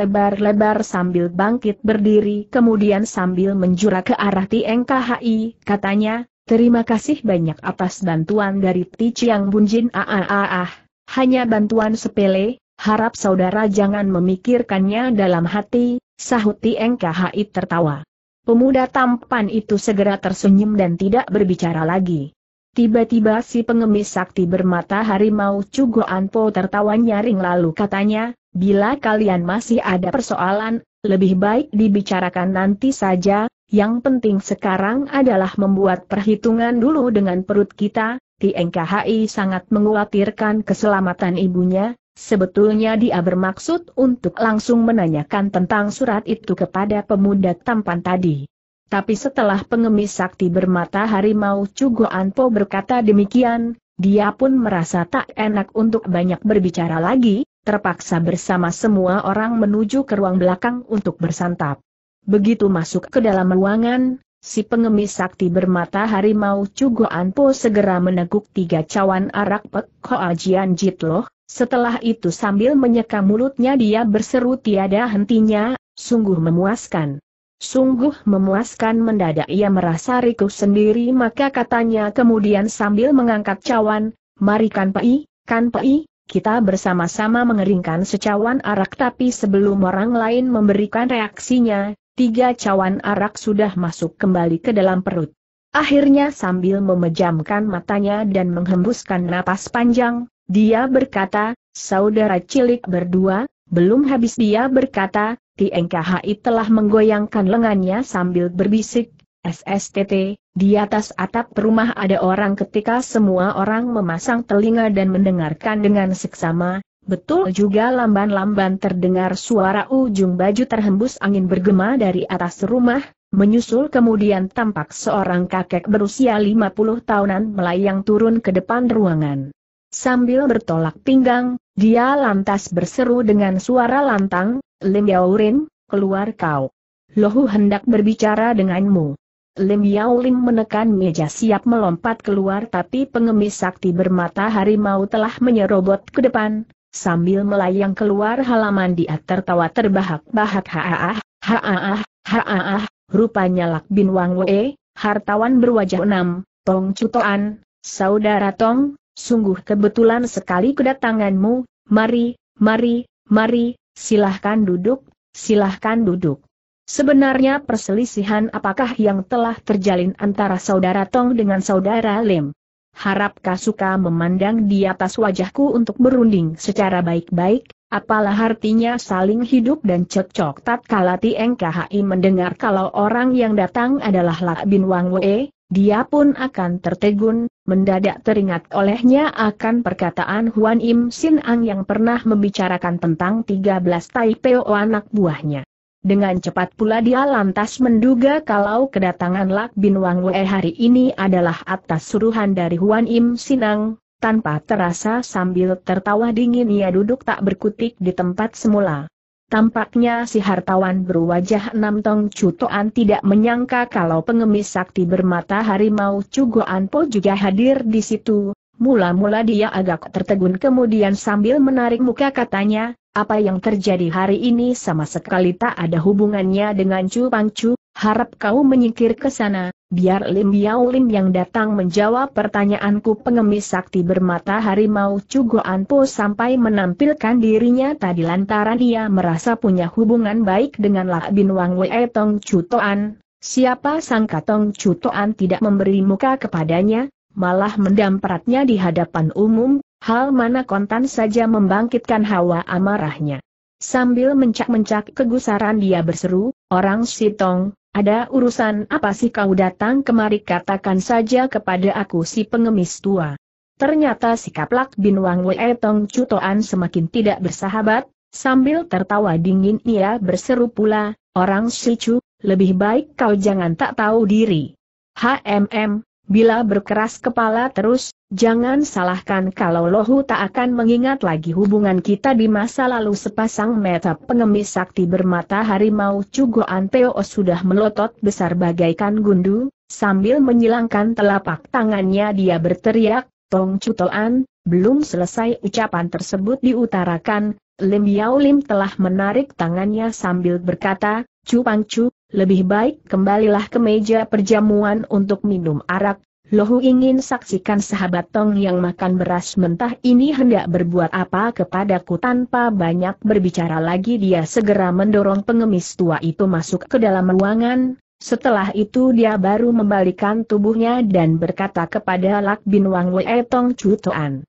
lebar-lebar sambil bangkit berdiri kemudian sambil menjura ke arah TNKHI, katanya, terima kasih banyak atas bantuan dari Ti Bunjin aah ah, ah, ah. hanya bantuan sepele, harap saudara jangan memikirkannya dalam hati, sahut TNKHI tertawa. Pemuda tampan itu segera tersenyum dan tidak berbicara lagi. Tiba-tiba si pengemis sakti bermata harimau Cugo Anpo tertawa nyaring lalu katanya, bila kalian masih ada persoalan, lebih baik dibicarakan nanti saja, yang penting sekarang adalah membuat perhitungan dulu dengan perut kita, TNKHI sangat menguatirkan keselamatan ibunya, Sebetulnya dia bermaksud untuk langsung menanyakan tentang surat itu kepada pemuda tampan tadi. Tapi setelah pengemis sakti bermata harimau Cugo Anpo berkata demikian, dia pun merasa tak enak untuk banyak berbicara lagi, terpaksa bersama semua orang menuju ke ruang belakang untuk bersantap. Begitu masuk ke dalam ruangan, si pengemis sakti bermata harimau Cugo Anpo segera meneguk tiga cawan arak Pek Koajian Jitloh, setelah itu sambil menyeka mulutnya dia berseru tiada hentinya, sungguh memuaskan. Sungguh memuaskan mendadak ia merasa rikuh sendiri maka katanya kemudian sambil mengangkat cawan, mari kan pai, kan kita bersama-sama mengeringkan secawan arak tapi sebelum orang lain memberikan reaksinya, tiga cawan arak sudah masuk kembali ke dalam perut. Akhirnya sambil memejamkan matanya dan menghembuskan napas panjang, dia berkata, saudara cilik berdua, belum habis dia berkata, TNKHI telah menggoyangkan lengannya sambil berbisik, SSTT, di atas atap rumah ada orang ketika semua orang memasang telinga dan mendengarkan dengan seksama, betul juga lamban-lamban terdengar suara ujung baju terhembus angin bergema dari atas rumah, menyusul kemudian tampak seorang kakek berusia 50 tahunan melayang turun ke depan ruangan. Sambil bertolak pinggang, dia lantas berseru dengan suara lantang, Lim Yaurin, keluar kau. Lohu hendak berbicara denganmu. Lim Lim menekan meja siap melompat keluar tapi pengemis sakti bermata harimau telah menyerobot ke depan, sambil melayang keluar halaman dia tertawa terbahak-bahak haaah, haaah, haaah, rupanya Lak Bin Wang Wei, hartawan berwajah enam, Tong Cutoan, Saudara Tong, Sungguh kebetulan sekali kedatanganmu, mari, mari, mari, silahkan duduk, silahkan duduk. Sebenarnya perselisihan apakah yang telah terjalin antara saudara Tong dengan saudara Lim? Harapkah suka memandang di atas wajahku untuk berunding secara baik-baik, apalah artinya saling hidup dan cekcok tatkala Tieng mendengar kalau orang yang datang adalah Lak Bin Wang Wei, dia pun akan tertegun, mendadak teringat olehnya akan perkataan Huan Im Sin Ang yang pernah membicarakan tentang 13 Taipeo anak buahnya. Dengan cepat pula dia lantas menduga kalau kedatangan Lak Bin Wang Wei hari ini adalah atas suruhan dari Huan Im Sin Ang, tanpa terasa sambil tertawa dingin ia duduk tak berkutik di tempat semula. Tampaknya si hartawan berwajah enam tong cutoan tidak menyangka kalau pengemis sakti bermata harimau po juga hadir di situ. Mula-mula dia agak tertegun kemudian sambil menarik muka katanya, apa yang terjadi hari ini sama sekali tak ada hubungannya dengan Cu Pangcu, harap kau menyingkir ke sana, biar Lim Yao Lim yang datang menjawab pertanyaanku pengemis sakti bermata harimau Cugoan Po sampai menampilkan dirinya tadi lantaran ia merasa punya hubungan baik dengan lak Bin Wang Wei Tong Cutoan. Siapa sangka Tong Cutoan tidak memberi muka kepadanya, malah mendampratnya di hadapan umum, hal mana kontan saja membangkitkan hawa amarahnya. Sambil mencak-mencak kegusaran dia berseru, orang Sitong, ada urusan apa sih kau datang kemari katakan saja kepada aku si pengemis tua. Ternyata sikap Lak Bin Wang Wei Tong Cutoan semakin tidak bersahabat, sambil tertawa dingin ia berseru pula, orang Chu, lebih baik kau jangan tak tahu diri. HMM, Bila berkeras kepala terus, jangan salahkan kalau Lohu tak akan mengingat lagi hubungan kita di masa lalu sepasang mata pengemis sakti bermata harimau Cugoan Anteo sudah melotot besar bagaikan gundu, sambil menyilangkan telapak tangannya dia berteriak, Tong Cutoan, belum selesai ucapan tersebut diutarakan, Lim Yao Lim telah menarik tangannya sambil berkata, Cu lebih baik kembalilah ke meja perjamuan untuk minum arak, Lohu ingin saksikan sahabat Tong yang makan beras mentah ini hendak berbuat apa kepadaku tanpa banyak berbicara lagi dia segera mendorong pengemis tua itu masuk ke dalam ruangan, setelah itu dia baru membalikan tubuhnya dan berkata kepada Lak Bin Wang Wei eh, Tong Chu Toan.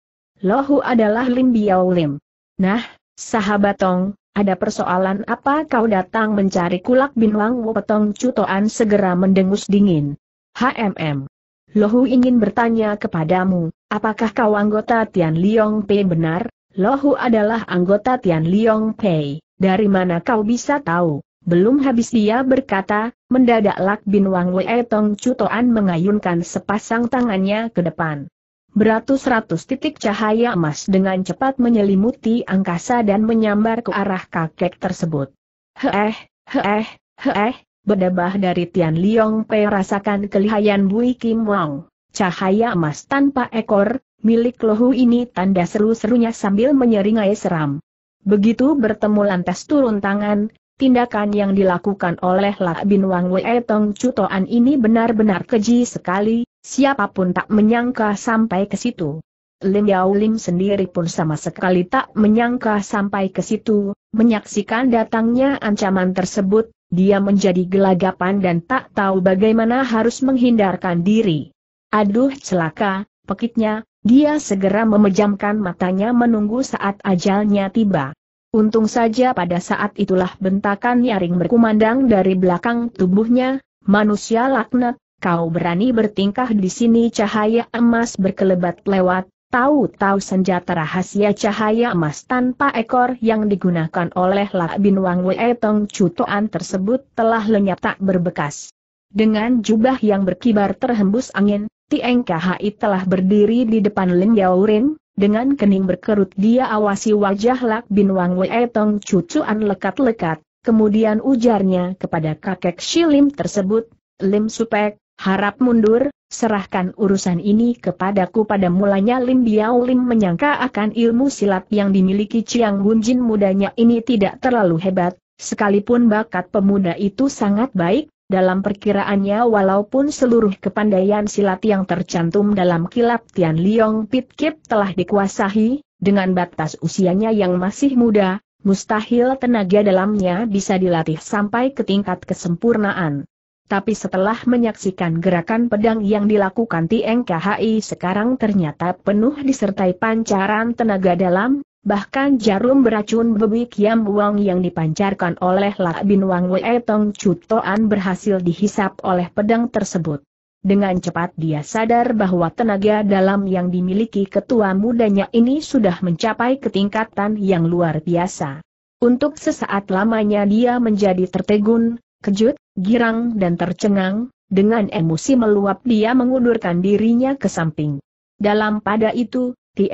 Lohu adalah Lim Biao Lim. Nah, sahabat Tong, ada persoalan apa kau datang mencari kulak binwang wopetong cutoan segera mendengus dingin. HMM. Lohu ingin bertanya kepadamu, apakah kau anggota Tian Liong Pei benar? Lohu adalah anggota Tian Liong Pei, dari mana kau bisa tahu? Belum habis dia berkata, mendadak Lak Bin Wang Wei Tong Cutoan mengayunkan sepasang tangannya ke depan. Beratus-ratus titik cahaya emas dengan cepat menyelimuti angkasa dan menyambar ke arah kakek tersebut. Heeh, heeh, heeh, bedabah dari Tian Liong Pei rasakan kelihayan Bui Kim Wang. Cahaya emas tanpa ekor, milik lohu ini tanda seru-serunya sambil menyeringai seram. Begitu bertemu lantas turun tangan, Tindakan yang dilakukan oleh Lak Bin Wang Wei Tong Cutoan ini benar-benar keji sekali, Siapapun tak menyangka sampai ke situ. Lin Yao Lim sendiri pun sama sekali tak menyangka sampai ke situ, menyaksikan datangnya ancaman tersebut, dia menjadi gelagapan dan tak tahu bagaimana harus menghindarkan diri. Aduh celaka, pekitnya, dia segera memejamkan matanya menunggu saat ajalnya tiba. Untung saja pada saat itulah bentakan nyaring berkumandang dari belakang tubuhnya, manusia laknat, kau berani bertingkah di sini cahaya emas berkelebat lewat, tahu-tahu senjata rahasia cahaya emas tanpa ekor yang digunakan oleh Lak Bin Wang Wei Tong Cutoan tersebut telah lenyap tak berbekas. Dengan jubah yang berkibar terhembus angin, Tieng Kahai telah berdiri di depan Lin Yao Rin, dengan kening berkerut dia awasi wajah Lak Bin Wang Wei Tong cucuan lekat-lekat, kemudian ujarnya kepada kakek Shilim tersebut, Lim Supek, Harap mundur, serahkan urusan ini kepadaku pada mulanya Lim Biao Lim menyangka akan ilmu silat yang dimiliki Chiang Bunjin mudanya ini tidak terlalu hebat, sekalipun bakat pemuda itu sangat baik, dalam perkiraannya walaupun seluruh kepandaian silat yang tercantum dalam kilap Tian Liong Pit Kip telah dikuasahi, dengan batas usianya yang masih muda, mustahil tenaga dalamnya bisa dilatih sampai ke tingkat kesempurnaan tapi setelah menyaksikan gerakan pedang yang dilakukan Tieng KHI sekarang ternyata penuh disertai pancaran tenaga dalam, bahkan jarum beracun bebi Kiam Wang yang dipancarkan oleh Lak Bin Wang Wei Tong Chutoan berhasil dihisap oleh pedang tersebut. Dengan cepat dia sadar bahwa tenaga dalam yang dimiliki ketua mudanya ini sudah mencapai ketingkatan yang luar biasa. Untuk sesaat lamanya dia menjadi tertegun, Kejut, girang dan tercengang, dengan emosi meluap dia mengundurkan dirinya ke samping. Dalam pada itu, Ti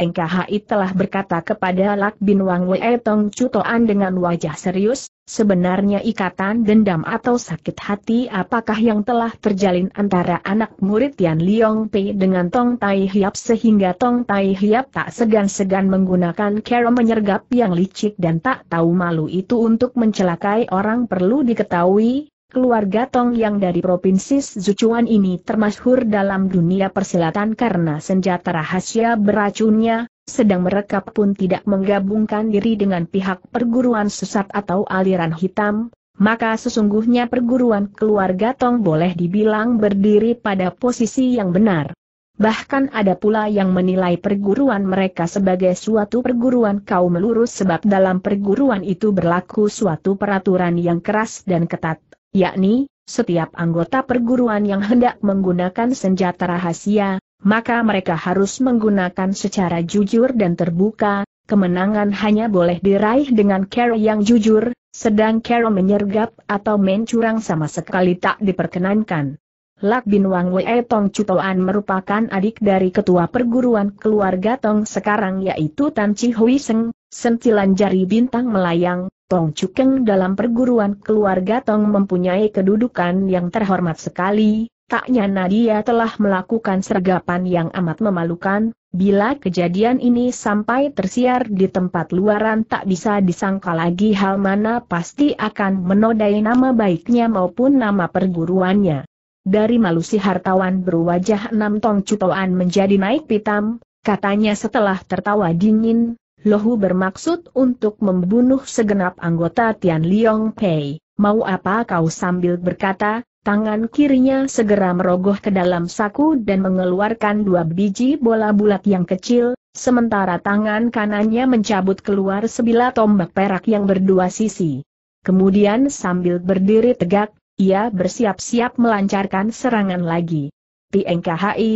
telah berkata kepada Lak Bin Wang Wei eh, Tong Cutoan dengan wajah serius, sebenarnya ikatan dendam atau sakit hati apakah yang telah terjalin antara anak murid Tian Liong Pei dengan Tong Tai Hiap sehingga Tong Tai Hiap tak segan-segan menggunakan cara menyergap yang licik dan tak tahu malu itu untuk mencelakai orang perlu diketahui, Keluarga Tong yang dari provinsi Zucuan ini termasyhur dalam dunia persilatan karena senjata rahasia beracunnya, sedang mereka pun tidak menggabungkan diri dengan pihak perguruan sesat atau aliran hitam, maka sesungguhnya perguruan keluarga Tong boleh dibilang berdiri pada posisi yang benar. Bahkan ada pula yang menilai perguruan mereka sebagai suatu perguruan kaum lurus sebab dalam perguruan itu berlaku suatu peraturan yang keras dan ketat yakni, setiap anggota perguruan yang hendak menggunakan senjata rahasia, maka mereka harus menggunakan secara jujur dan terbuka, kemenangan hanya boleh diraih dengan cara yang jujur, sedang cara menyergap atau mencurang sama sekali tak diperkenankan. Lak Bin Wang Wei Tong Chutoan merupakan adik dari ketua perguruan keluarga Tong sekarang yaitu Tan Chi Hui Seng, sentilan jari bintang melayang, Tong Cukeng dalam perguruan keluarga Tong mempunyai kedudukan yang terhormat sekali, tak nyana dia telah melakukan sergapan yang amat memalukan, bila kejadian ini sampai tersiar di tempat luaran tak bisa disangka lagi hal mana pasti akan menodai nama baiknya maupun nama perguruannya. Dari malu si hartawan berwajah enam Tong Cutoan menjadi naik pitam, katanya setelah tertawa dingin, Lohu bermaksud untuk membunuh segenap anggota Tian Liong Pei. Mau apa kau sambil berkata, tangan kirinya segera merogoh ke dalam saku dan mengeluarkan dua biji bola bulat yang kecil, sementara tangan kanannya mencabut keluar sebilah tombak perak yang berdua sisi. Kemudian sambil berdiri tegak, ia bersiap-siap melancarkan serangan lagi. Tieng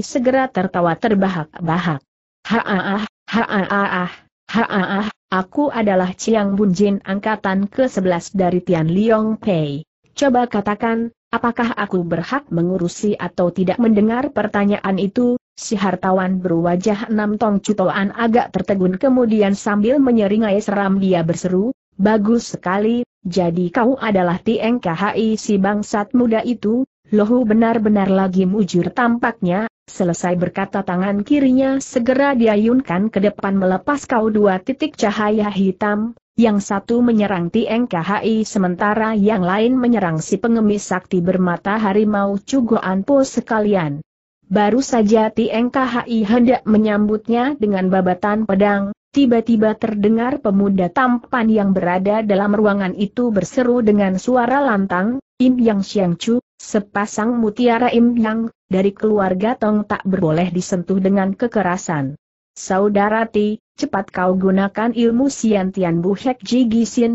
segera tertawa terbahak-bahak. Haaah, haaah, Haah, ah, aku adalah Chiang Bunjin angkatan ke-11 dari Tian Liong Pei. Coba katakan, apakah aku berhak mengurusi atau tidak mendengar pertanyaan itu? Si hartawan berwajah enam tong cutoan agak tertegun kemudian sambil menyeringai seram dia berseru, Bagus sekali, jadi kau adalah Tieng si bangsat muda itu, lohu benar-benar lagi mujur tampaknya, Selesai berkata tangan kirinya segera diayunkan ke depan melepas kau dua titik cahaya hitam, yang satu menyerang Tieng KHI sementara yang lain menyerang si pengemis sakti bermata harimau cuguan po sekalian. Baru saja Tieng KHI hendak menyambutnya dengan babatan pedang, tiba-tiba terdengar pemuda tampan yang berada dalam ruangan itu berseru dengan suara lantang, Im Yang Xiang Chu, sepasang mutiara Im Yang, dari keluarga Tong tak berboleh disentuh dengan kekerasan. Saudara Ti, cepat kau gunakan ilmu Sian Tian Bu Hek Ji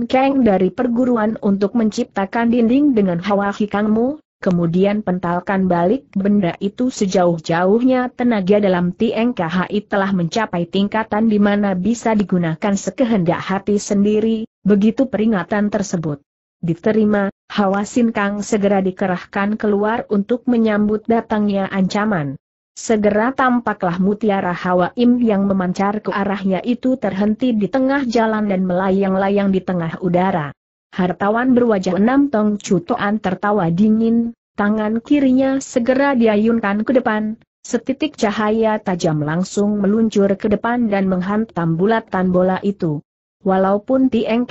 Kang dari perguruan untuk menciptakan dinding dengan hawa hikangmu, kemudian pentalkan balik benda itu sejauh-jauhnya tenaga dalam TNKHI telah mencapai tingkatan di mana bisa digunakan sekehendak hati sendiri, begitu peringatan tersebut. Diterima, Hawasin Kang segera dikerahkan keluar untuk menyambut datangnya ancaman. Segera tampaklah mutiara Hawa Im yang memancar ke arahnya itu terhenti di tengah jalan dan melayang-layang di tengah udara. Hartawan berwajah enam tong cutoan tertawa dingin, tangan kirinya segera diayunkan ke depan, setitik cahaya tajam langsung meluncur ke depan dan menghantam bulatan bola itu. Walaupun Tieng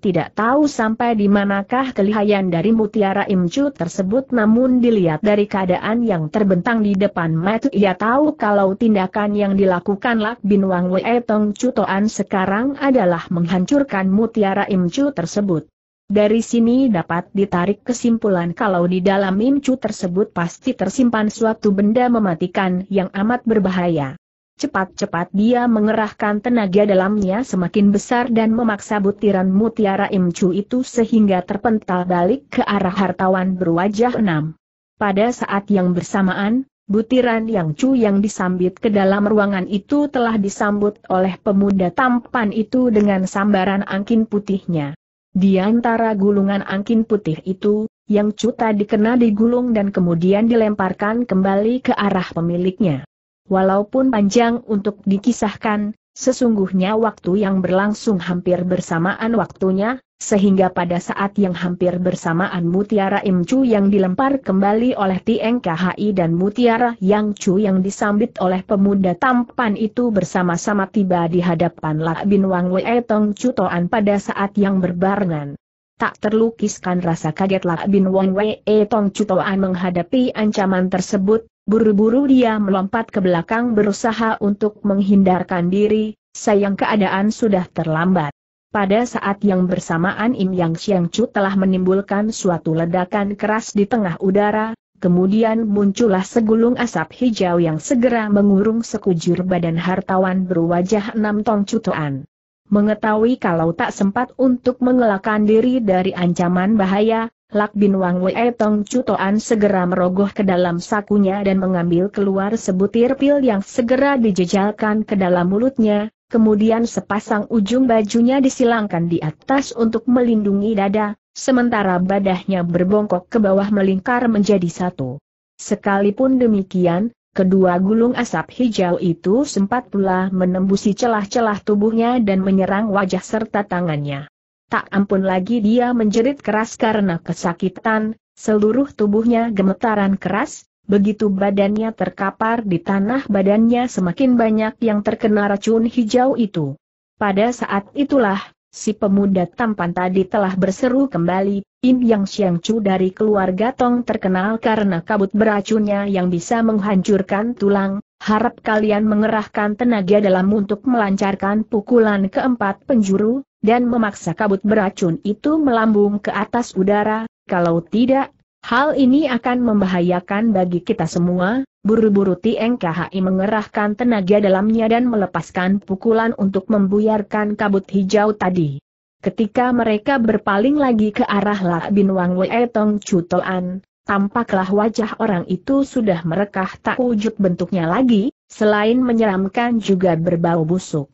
tidak tahu sampai di manakah kelihayan dari mutiara imcu tersebut namun dilihat dari keadaan yang terbentang di depan mata ia tahu kalau tindakan yang dilakukan Lak Bin Wang Wei Tong Cutoan sekarang adalah menghancurkan mutiara imcu tersebut. Dari sini dapat ditarik kesimpulan kalau di dalam imcu tersebut pasti tersimpan suatu benda mematikan yang amat berbahaya. Cepat-cepat dia mengerahkan tenaga dalamnya semakin besar dan memaksa butiran mutiara imcu itu sehingga terpental balik ke arah hartawan berwajah enam. Pada saat yang bersamaan, butiran yang cu yang disambit ke dalam ruangan itu telah disambut oleh pemuda tampan itu dengan sambaran angkin putihnya. Di antara gulungan angkin putih itu, yang cu tadi kena digulung dan kemudian dilemparkan kembali ke arah pemiliknya. Walaupun panjang untuk dikisahkan, sesungguhnya waktu yang berlangsung hampir bersamaan waktunya, sehingga pada saat yang hampir bersamaan mutiara Imcu yang dilempar kembali oleh Tieng KHI dan mutiara Yang Chu yang disambit oleh pemuda tampan itu bersama-sama tiba di hadapan Lak Bin Wang Wei Tong Chu Toan pada saat yang berbarengan. Tak terlukiskan rasa kaget Lak Bin Wang Wei Tong Chu Toan menghadapi ancaman tersebut, Buru-buru dia melompat ke belakang berusaha untuk menghindarkan diri, sayang keadaan sudah terlambat. Pada saat yang bersamaan Im Yang Xiang Chu telah menimbulkan suatu ledakan keras di tengah udara, kemudian muncullah segulung asap hijau yang segera mengurung sekujur badan hartawan berwajah enam tong cutuan. Mengetahui kalau tak sempat untuk mengelakkan diri dari ancaman bahaya, Lak Bin Wang Wei Tong Cutoan segera merogoh ke dalam sakunya dan mengambil keluar sebutir pil yang segera dijejalkan ke dalam mulutnya, kemudian sepasang ujung bajunya disilangkan di atas untuk melindungi dada, sementara badahnya berbongkok ke bawah melingkar menjadi satu. Sekalipun demikian, Kedua gulung asap hijau itu sempat pula menembusi celah-celah tubuhnya dan menyerang wajah serta tangannya. Tak ampun lagi dia menjerit keras karena kesakitan, seluruh tubuhnya gemetaran keras, begitu badannya terkapar di tanah badannya semakin banyak yang terkena racun hijau itu. Pada saat itulah, Si pemuda tampan tadi telah berseru kembali, Im Yang Xiang Chu dari keluarga Tong terkenal karena kabut beracunnya yang bisa menghancurkan tulang, harap kalian mengerahkan tenaga dalam untuk melancarkan pukulan keempat penjuru, dan memaksa kabut beracun itu melambung ke atas udara, kalau tidak, Hal ini akan membahayakan bagi kita semua, buru-buru Tieng KHI mengerahkan tenaga dalamnya dan melepaskan pukulan untuk membuyarkan kabut hijau tadi. Ketika mereka berpaling lagi ke arah La Bin Wang Wei Tong Chutoan, tampaklah wajah orang itu sudah merekah tak wujud bentuknya lagi, selain menyeramkan juga berbau busuk.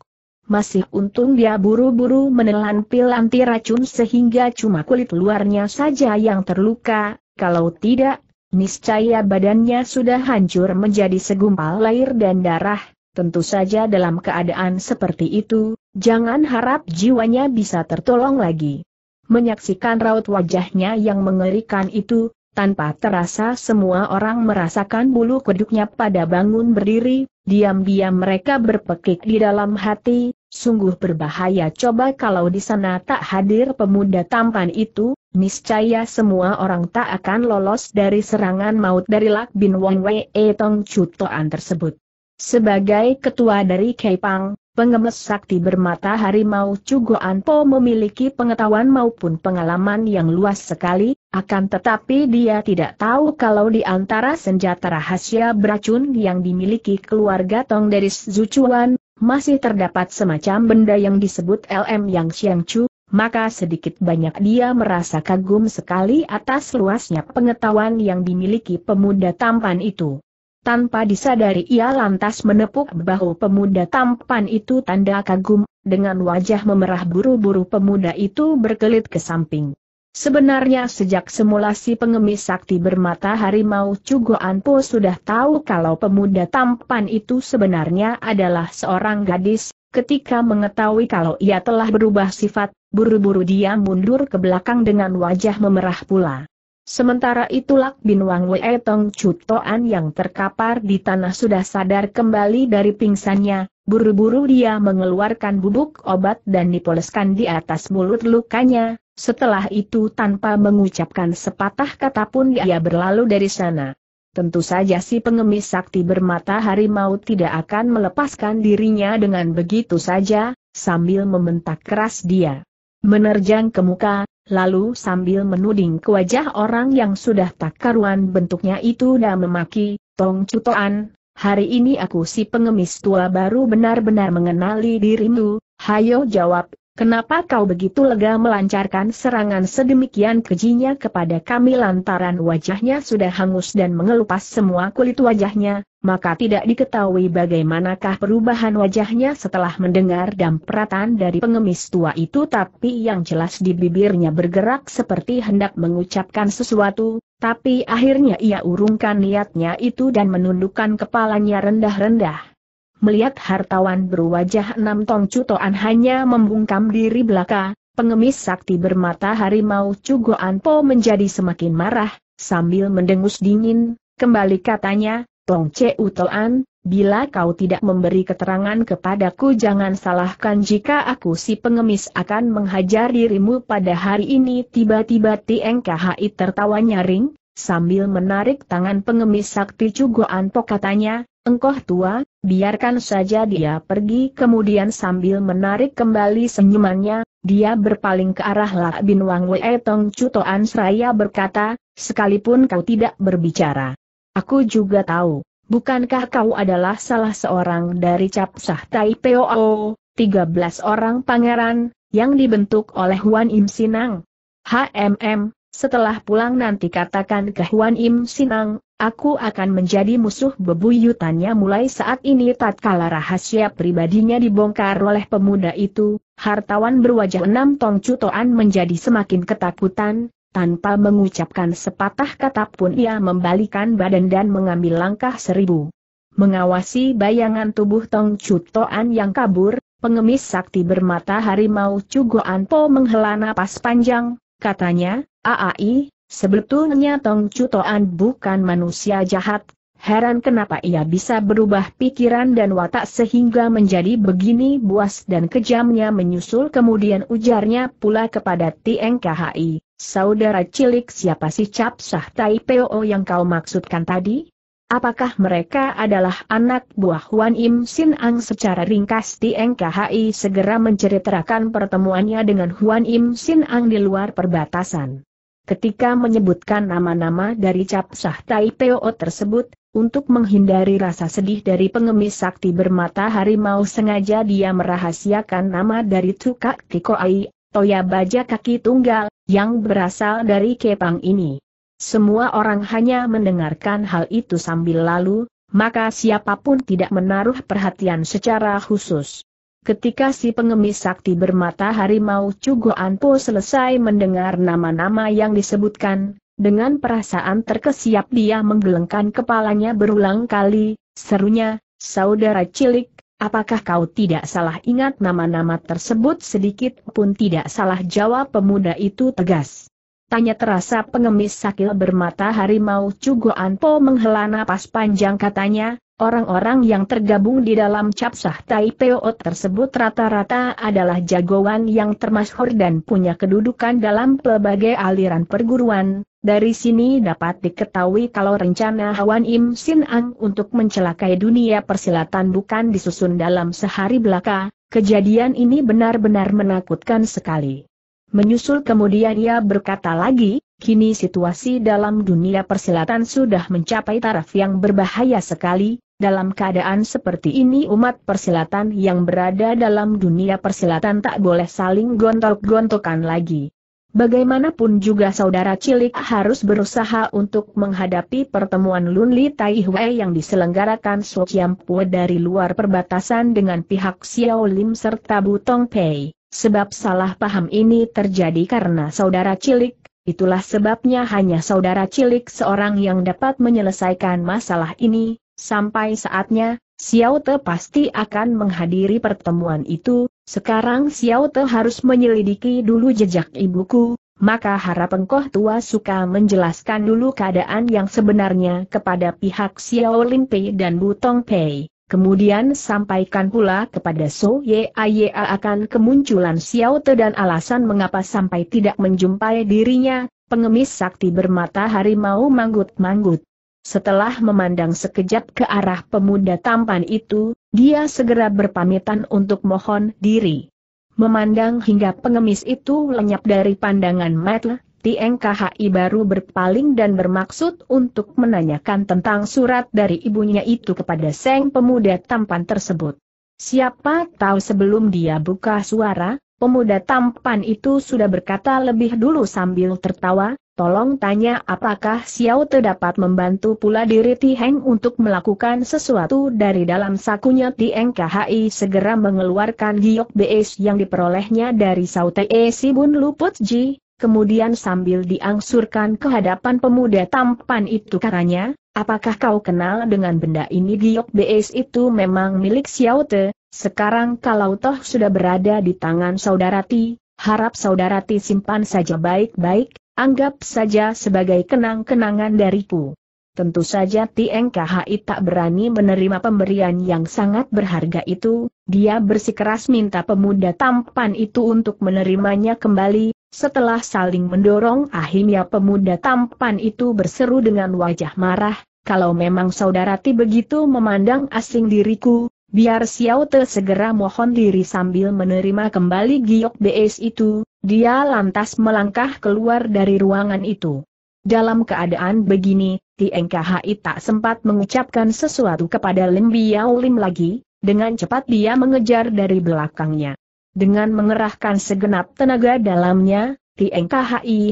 Masih untung dia buru-buru menelan pil anti racun sehingga cuma kulit luarnya saja yang terluka, kalau tidak, niscaya badannya sudah hancur menjadi segumpal lahir dan darah, tentu saja dalam keadaan seperti itu, jangan harap jiwanya bisa tertolong lagi. Menyaksikan raut wajahnya yang mengerikan itu, tanpa terasa semua orang merasakan bulu kuduknya pada bangun berdiri, diam-diam mereka berpekik di dalam hati, Sungguh berbahaya coba kalau di sana tak hadir pemuda tampan itu, niscaya semua orang tak akan lolos dari serangan maut dari Lak Bin Wong Wei e Tong Chutoan tersebut. Sebagai ketua dari Kepang, pengemes sakti bermata harimau Cugoan Po memiliki pengetahuan maupun pengalaman yang luas sekali, akan tetapi dia tidak tahu kalau di antara senjata rahasia beracun yang dimiliki keluarga Tong dari Zucuan, masih terdapat semacam benda yang disebut LM yang siang cu, maka sedikit banyak dia merasa kagum sekali atas luasnya pengetahuan yang dimiliki pemuda tampan itu. Tanpa disadari ia lantas menepuk bahu pemuda tampan itu tanda kagum, dengan wajah memerah buru-buru pemuda itu berkelit ke samping. Sebenarnya sejak semula si pengemis sakti bermata harimau Cugo Anpo sudah tahu kalau pemuda tampan itu sebenarnya adalah seorang gadis, ketika mengetahui kalau ia telah berubah sifat, buru-buru dia mundur ke belakang dengan wajah memerah pula. Sementara itu Lak Bin Wang Wei Tong Cutoan yang terkapar di tanah sudah sadar kembali dari pingsannya, buru-buru dia mengeluarkan bubuk obat dan dipoleskan di atas mulut lukanya, setelah itu tanpa mengucapkan sepatah kata pun dia berlalu dari sana. Tentu saja si pengemis sakti bermata harimau tidak akan melepaskan dirinya dengan begitu saja, sambil membentak keras dia menerjang ke muka, lalu sambil menuding ke wajah orang yang sudah tak karuan bentuknya itu dan memaki, Tong Cutoan, hari ini aku si pengemis tua baru benar-benar mengenali dirimu, hayo jawab, Kenapa kau begitu lega melancarkan serangan sedemikian kejinya kepada kami lantaran wajahnya sudah hangus dan mengelupas semua kulit wajahnya, maka tidak diketahui bagaimanakah perubahan wajahnya setelah mendengar dampratan dari pengemis tua itu tapi yang jelas di bibirnya bergerak seperti hendak mengucapkan sesuatu, tapi akhirnya ia urungkan niatnya itu dan menundukkan kepalanya rendah-rendah. Melihat hartawan berwajah enam tong cutoan hanya membungkam diri belaka, pengemis sakti bermata harimau Cugoan Po menjadi semakin marah, sambil mendengus dingin, kembali katanya, Tong Ce Utoan, bila kau tidak memberi keterangan kepadaku jangan salahkan jika aku si pengemis akan menghajar dirimu pada hari ini tiba-tiba TNKHI tertawa nyaring, sambil menarik tangan pengemis sakti Cugoan Po katanya, engkoh tua, biarkan saja dia pergi kemudian sambil menarik kembali senyumannya, dia berpaling ke arah Lak Bin Wang Wei Tong Toan Seraya berkata, sekalipun kau tidak berbicara. Aku juga tahu, bukankah kau adalah salah seorang dari Capsah tiga 13 orang pangeran, yang dibentuk oleh Wan Im Sinang? HMM, setelah pulang nanti katakan ke Huan Im Sinang, aku akan menjadi musuh bebuyutannya mulai saat ini tatkala rahasia pribadinya dibongkar oleh pemuda itu, hartawan berwajah enam tong cutoan menjadi semakin ketakutan, tanpa mengucapkan sepatah kata pun ia membalikan badan dan mengambil langkah seribu. Mengawasi bayangan tubuh tong cutoan yang kabur, pengemis sakti bermata harimau Cugoan Po menghela napas panjang, katanya, Aai, sebetulnya Tong Cutoan bukan manusia jahat, heran kenapa ia bisa berubah pikiran dan watak sehingga menjadi begini buas dan kejamnya menyusul kemudian ujarnya pula kepada Tieng Khai, saudara cilik siapa sih si Tai Po yang kau maksudkan tadi? Apakah mereka adalah anak buah Huan Im Sin Ang secara ringkas Tieng Khai segera menceritakan pertemuannya dengan Huan Im Sin Ang di luar perbatasan. Ketika menyebutkan nama-nama dari capsah Taipeo tersebut, untuk menghindari rasa sedih dari pengemis sakti bermata harimau sengaja dia merahasiakan nama dari Tukak Kikoai, Toya Baja Kaki Tunggal, yang berasal dari Kepang ini. Semua orang hanya mendengarkan hal itu sambil lalu, maka siapapun tidak menaruh perhatian secara khusus. Ketika si pengemis sakti bermata harimau Cugo Anpo selesai mendengar nama-nama yang disebutkan, dengan perasaan terkesiap dia menggelengkan kepalanya berulang kali, serunya, saudara cilik, apakah kau tidak salah ingat nama-nama tersebut sedikit pun tidak salah jawab pemuda itu tegas. Tanya terasa pengemis sakil bermata harimau Cugo Anpo menghela napas panjang katanya, Orang-orang yang tergabung di dalam capsah Taipeo tersebut rata-rata adalah jagoan yang termasyhur dan punya kedudukan dalam pelbagai aliran perguruan. Dari sini dapat diketahui kalau rencana hwan Im Sin Ang untuk mencelakai dunia persilatan bukan disusun dalam sehari belaka, kejadian ini benar-benar menakutkan sekali. Menyusul kemudian ia berkata lagi, Kini situasi dalam dunia persilatan sudah mencapai taraf yang berbahaya sekali, dalam keadaan seperti ini umat persilatan yang berada dalam dunia persilatan tak boleh saling gontok-gontokan lagi. Bagaimanapun juga saudara cilik harus berusaha untuk menghadapi pertemuan Lun Li Tai Hui yang diselenggarakan Su Chiampue dari luar perbatasan dengan pihak Xiao Lim serta Bu Tong Pei. Sebab salah paham ini terjadi karena saudara cilik Itulah sebabnya hanya saudara cilik seorang yang dapat menyelesaikan masalah ini, Sampai saatnya, Xiao Te pasti akan menghadiri pertemuan itu, sekarang Xiao Te harus menyelidiki dulu jejak ibuku, maka harap engkau tua suka menjelaskan dulu keadaan yang sebenarnya kepada pihak Xiao Lin Pei dan Butong Pei. Kemudian sampaikan pula kepada So Ye Aye akan kemunculan Xiao Te dan alasan mengapa sampai tidak menjumpai dirinya, pengemis sakti bermata harimau manggut-manggut. Setelah memandang sekejap ke arah pemuda tampan itu, dia segera berpamitan untuk mohon diri. Memandang hingga pengemis itu lenyap dari pandangan Matle, TNKHI baru berpaling dan bermaksud untuk menanyakan tentang surat dari ibunya itu kepada seng pemuda tampan tersebut. Siapa tahu sebelum dia buka suara, pemuda tampan itu sudah berkata lebih dulu sambil tertawa, Tolong tanya apakah Xiao Te dapat membantu pula diri Ti Heng untuk melakukan sesuatu dari dalam sakunya Ti Heng KHI segera mengeluarkan giok BS yang diperolehnya dari Te E Bun Luput Ji, kemudian sambil diangsurkan ke hadapan pemuda tampan itu katanya, apakah kau kenal dengan benda ini giok BS itu memang milik Xiao Te, sekarang kalau toh sudah berada di tangan saudara Ti, harap saudara Ti simpan saja baik-baik, Anggap saja sebagai kenang-kenangan dariku. Tentu saja Tieng tak berani menerima pemberian yang sangat berharga itu, dia bersikeras minta pemuda tampan itu untuk menerimanya kembali, setelah saling mendorong akhirnya pemuda tampan itu berseru dengan wajah marah, kalau memang saudara Ti begitu memandang asing diriku, biar Xiao Te segera mohon diri sambil menerima kembali giok BS itu, dia lantas melangkah keluar dari ruangan itu. Dalam keadaan begini, Tieng tak sempat mengucapkan sesuatu kepada Lim Biao Lim lagi, dengan cepat dia mengejar dari belakangnya. Dengan mengerahkan segenap tenaga dalamnya, Tieng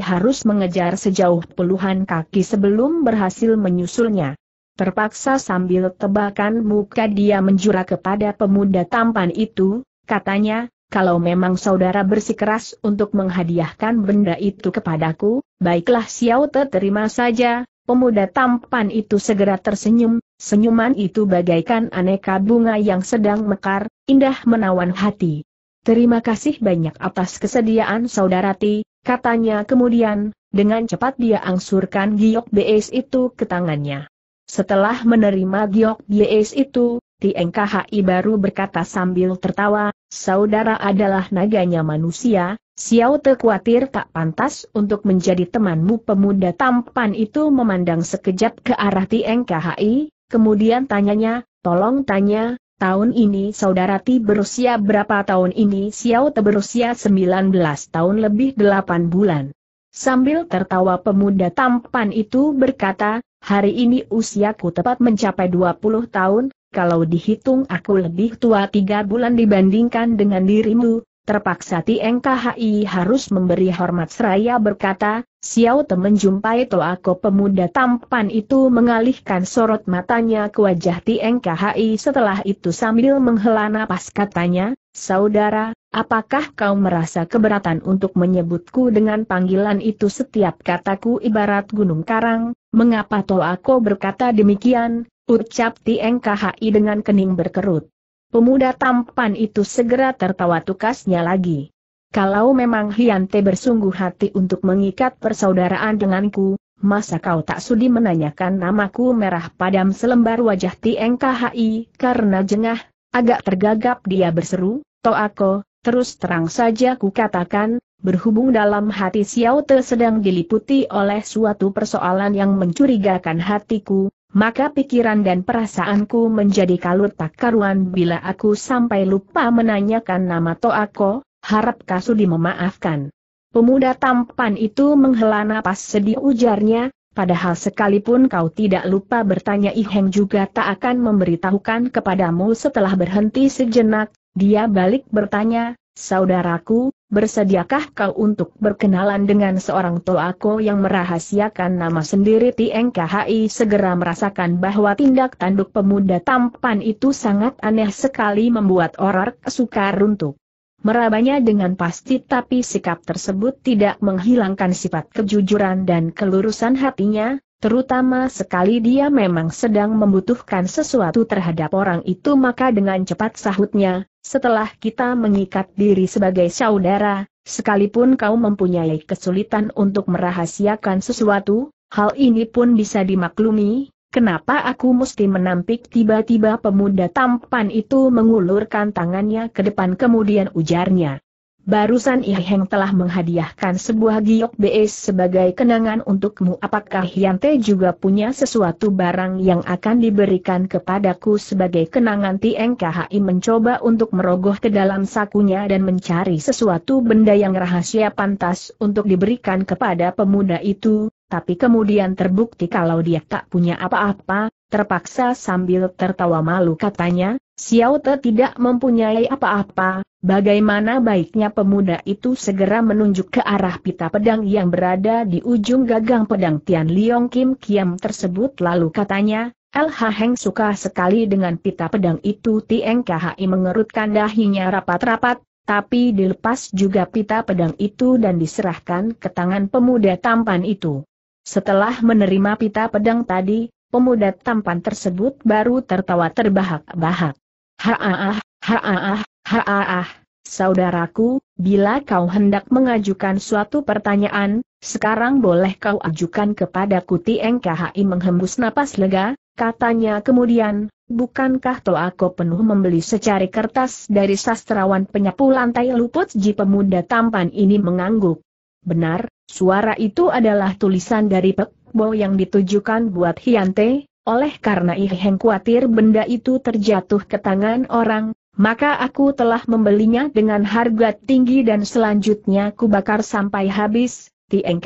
harus mengejar sejauh puluhan kaki sebelum berhasil menyusulnya. Terpaksa sambil tebakan muka dia menjura kepada pemuda tampan itu, katanya, kalau memang saudara bersikeras untuk menghadiahkan benda itu kepadaku, baiklah Xiao Te terima saja. Pemuda tampan itu segera tersenyum, senyuman itu bagaikan aneka bunga yang sedang mekar, indah menawan hati. Terima kasih banyak atas kesediaan saudara Ti, katanya kemudian, dengan cepat dia angsurkan giok bes itu ke tangannya. Setelah menerima giok bes itu, Tieng KHI baru berkata sambil tertawa, saudara adalah naganya manusia, Xiao Te khawatir tak pantas untuk menjadi temanmu pemuda tampan itu memandang sekejap ke arah Tieng KHI, kemudian tanyanya, tolong tanya, Tahun ini saudara Ti berusia berapa tahun ini Xiao Te berusia 19 tahun lebih delapan bulan. Sambil tertawa pemuda tampan itu berkata, hari ini usiaku tepat mencapai 20 tahun, kalau dihitung aku lebih tua tiga bulan dibandingkan dengan dirimu, terpaksa TNKHI harus memberi hormat seraya berkata, Xiao Te menjumpai Toako pemuda tampan itu mengalihkan sorot matanya ke wajah TNKHI setelah itu sambil menghela napas katanya, Saudara, apakah kau merasa keberatan untuk menyebutku dengan panggilan itu setiap kataku ibarat gunung karang, mengapa Toako berkata demikian, Ucap Tieng KHI dengan kening berkerut. Pemuda tampan itu segera tertawa tukasnya lagi. Kalau memang Hyante bersungguh hati untuk mengikat persaudaraan denganku, masa kau tak sudi menanyakan namaku merah padam selembar wajah Tieng KHI karena jengah, agak tergagap dia berseru, aku, terus terang saja ku katakan, berhubung dalam hati Xiao Te sedang diliputi oleh suatu persoalan yang mencurigakan hatiku, maka pikiran dan perasaanku menjadi kalut tak karuan bila aku sampai lupa menanyakan nama Toako, harap Kasudi memaafkan. Pemuda tampan itu menghela napas sedih ujarnya, padahal sekalipun kau tidak lupa bertanya Iheng juga tak akan memberitahukan kepadamu setelah berhenti sejenak, dia balik bertanya, saudaraku, Bersediakah kau untuk berkenalan dengan seorang toako yang merahasiakan nama sendiri TNKHI segera merasakan bahwa tindak tanduk pemuda tampan itu sangat aneh sekali membuat orang sukar untuk merabanya dengan pasti tapi sikap tersebut tidak menghilangkan sifat kejujuran dan kelurusan hatinya, terutama sekali dia memang sedang membutuhkan sesuatu terhadap orang itu maka dengan cepat sahutnya, setelah kita mengikat diri sebagai saudara, sekalipun kau mempunyai kesulitan untuk merahasiakan sesuatu, hal ini pun bisa dimaklumi, Kenapa aku mesti menampik tiba-tiba pemuda tampan itu mengulurkan tangannya ke depan kemudian ujarnya. Barusan Iheng telah menghadiahkan sebuah giok BS sebagai kenangan untukmu. Apakah Hyante juga punya sesuatu barang yang akan diberikan kepadaku sebagai kenangan Tieng KHI mencoba untuk merogoh ke dalam sakunya dan mencari sesuatu benda yang rahasia pantas untuk diberikan kepada pemuda itu, tapi kemudian terbukti kalau dia tak punya apa-apa, terpaksa sambil tertawa malu katanya, Xiao Te tidak mempunyai apa-apa, bagaimana baiknya pemuda itu segera menunjuk ke arah pita pedang yang berada di ujung gagang pedang Tian Liong Kim Kiam tersebut lalu katanya, LH Heng suka sekali dengan pita pedang itu Tieng KHI mengerutkan dahinya rapat-rapat, tapi dilepas juga pita pedang itu dan diserahkan ke tangan pemuda tampan itu. Setelah menerima pita pedang tadi, pemuda tampan tersebut baru tertawa terbahak-bahak. Haah, haah, haah, saudaraku, bila kau hendak mengajukan suatu pertanyaan, sekarang boleh kau ajukan kepada kuti NKHI menghembus napas lega, katanya kemudian, bukankah aku penuh membeli secari kertas dari sastrawan penyapu lantai luput ji pemuda tampan ini mengangguk. Benar, suara itu adalah tulisan dari Pek Bo yang ditujukan buat Hyante, oleh karena Iheng khawatir benda itu terjatuh ke tangan orang, maka aku telah membelinya dengan harga tinggi dan selanjutnya kubakar sampai habis. Tieng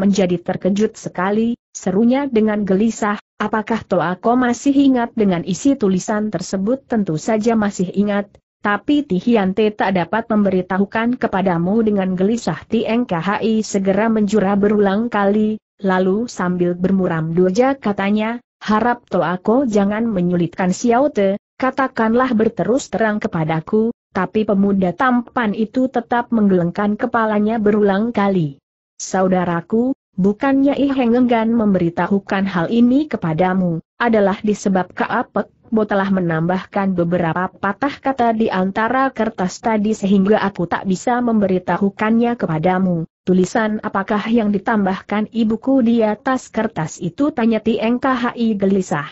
menjadi terkejut sekali, serunya dengan gelisah, apakah Toa Toako masih ingat dengan isi tulisan tersebut tentu saja masih ingat, tapi Tihiante tak dapat memberitahukan kepadamu dengan gelisah Tieng segera menjura berulang kali, lalu sambil bermuram doja katanya, harap aku jangan menyulitkan Xiao Te. katakanlah berterus terang kepadaku, tapi pemuda tampan itu tetap menggelengkan kepalanya berulang kali. Saudaraku, bukannya Iheng enggan memberitahukan hal ini kepadamu, adalah disebab keapek. Bo telah menambahkan beberapa patah kata di antara kertas tadi sehingga aku tak bisa memberitahukannya kepadamu. Tulisan apakah yang ditambahkan ibuku di atas kertas itu tanya Tieng KHI gelisah.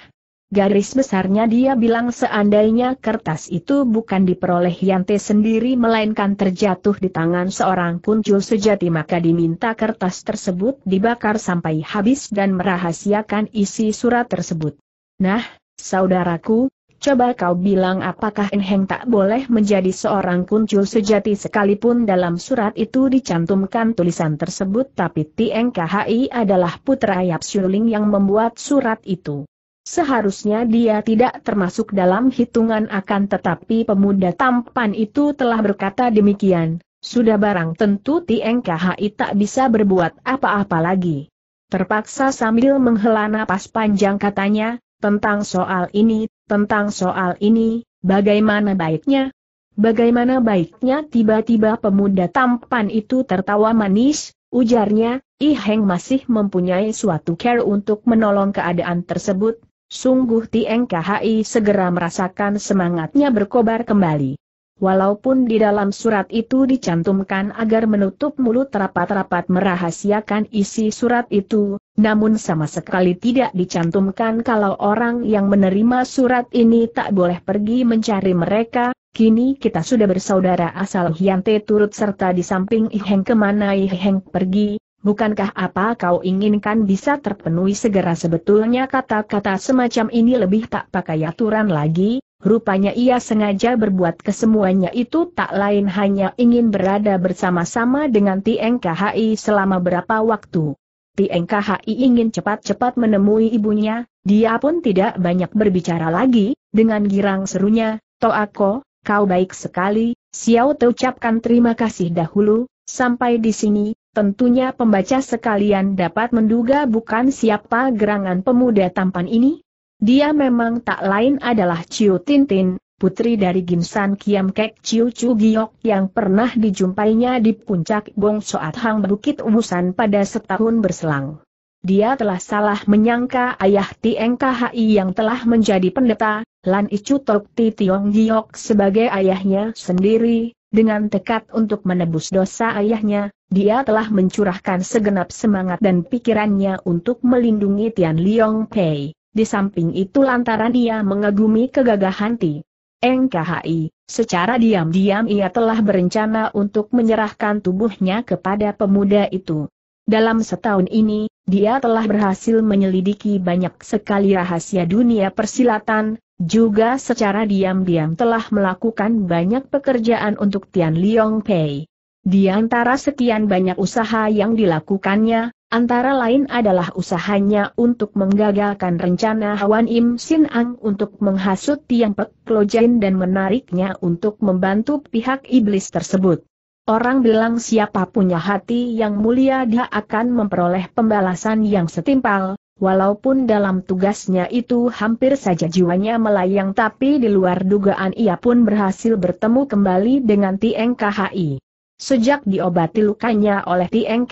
Garis besarnya dia bilang seandainya kertas itu bukan diperoleh Yante sendiri melainkan terjatuh di tangan seorang kuncul sejati maka diminta kertas tersebut dibakar sampai habis dan merahasiakan isi surat tersebut. Nah, Saudaraku, coba kau bilang apakah Enheng tak boleh menjadi seorang kuncul sejati sekalipun dalam surat itu dicantumkan tulisan tersebut tapi Tieng adalah putra Yap Shuling yang membuat surat itu. Seharusnya dia tidak termasuk dalam hitungan akan tetapi pemuda tampan itu telah berkata demikian, sudah barang tentu Tieng tak bisa berbuat apa-apa lagi. Terpaksa sambil menghela napas panjang katanya, tentang soal ini, tentang soal ini, bagaimana baiknya? Bagaimana baiknya tiba-tiba pemuda tampan itu tertawa manis, ujarnya, Iheng Heng masih mempunyai suatu care untuk menolong keadaan tersebut, sungguh TNKHI segera merasakan semangatnya berkobar kembali walaupun di dalam surat itu dicantumkan agar menutup mulut rapat-rapat merahasiakan isi surat itu, namun sama sekali tidak dicantumkan kalau orang yang menerima surat ini tak boleh pergi mencari mereka, kini kita sudah bersaudara asal Hyante turut serta di samping Iheng kemana Iheng pergi, Bukankah apa kau inginkan bisa terpenuhi segera sebetulnya kata-kata semacam ini lebih tak pakai aturan lagi, Rupanya ia sengaja berbuat kesemuanya itu tak lain hanya ingin berada bersama-sama dengan TNKHI selama berapa waktu. TNKHI ingin cepat-cepat menemui ibunya, dia pun tidak banyak berbicara lagi, dengan girang serunya, Toako, kau baik sekali, Xiao ucapkan terima kasih dahulu, sampai di sini, tentunya pembaca sekalian dapat menduga bukan siapa gerangan pemuda tampan ini, dia memang tak lain adalah Ciu Tintin, putri dari Ginsan Kiam Kek Ciu Chu Giok yang pernah dijumpainya di puncak Bong Soat Hang Bukit Ubusan pada setahun berselang. Dia telah salah menyangka ayah Tieng KHI yang telah menjadi pendeta, Lan Icu Tok Ti Tiong Giok sebagai ayahnya sendiri, dengan tekad untuk menebus dosa ayahnya, dia telah mencurahkan segenap semangat dan pikirannya untuk melindungi Tian Liong Pei. Di samping itu lantaran ia mengagumi kegagahan Ti. NKHI, secara diam-diam ia telah berencana untuk menyerahkan tubuhnya kepada pemuda itu. Dalam setahun ini, dia telah berhasil menyelidiki banyak sekali rahasia dunia persilatan, juga secara diam-diam telah melakukan banyak pekerjaan untuk Tian Liong Pei. Di antara sekian banyak usaha yang dilakukannya, Antara lain adalah usahanya untuk menggagalkan rencana hwan Im Sin Ang untuk menghasut Tiang Pek Jain dan menariknya untuk membantu pihak iblis tersebut. Orang bilang siapa punya hati yang mulia dia akan memperoleh pembalasan yang setimpal, walaupun dalam tugasnya itu hampir saja jiwanya melayang tapi di luar dugaan ia pun berhasil bertemu kembali dengan Tiang KHI. Sejak diobati lukanya oleh Tieng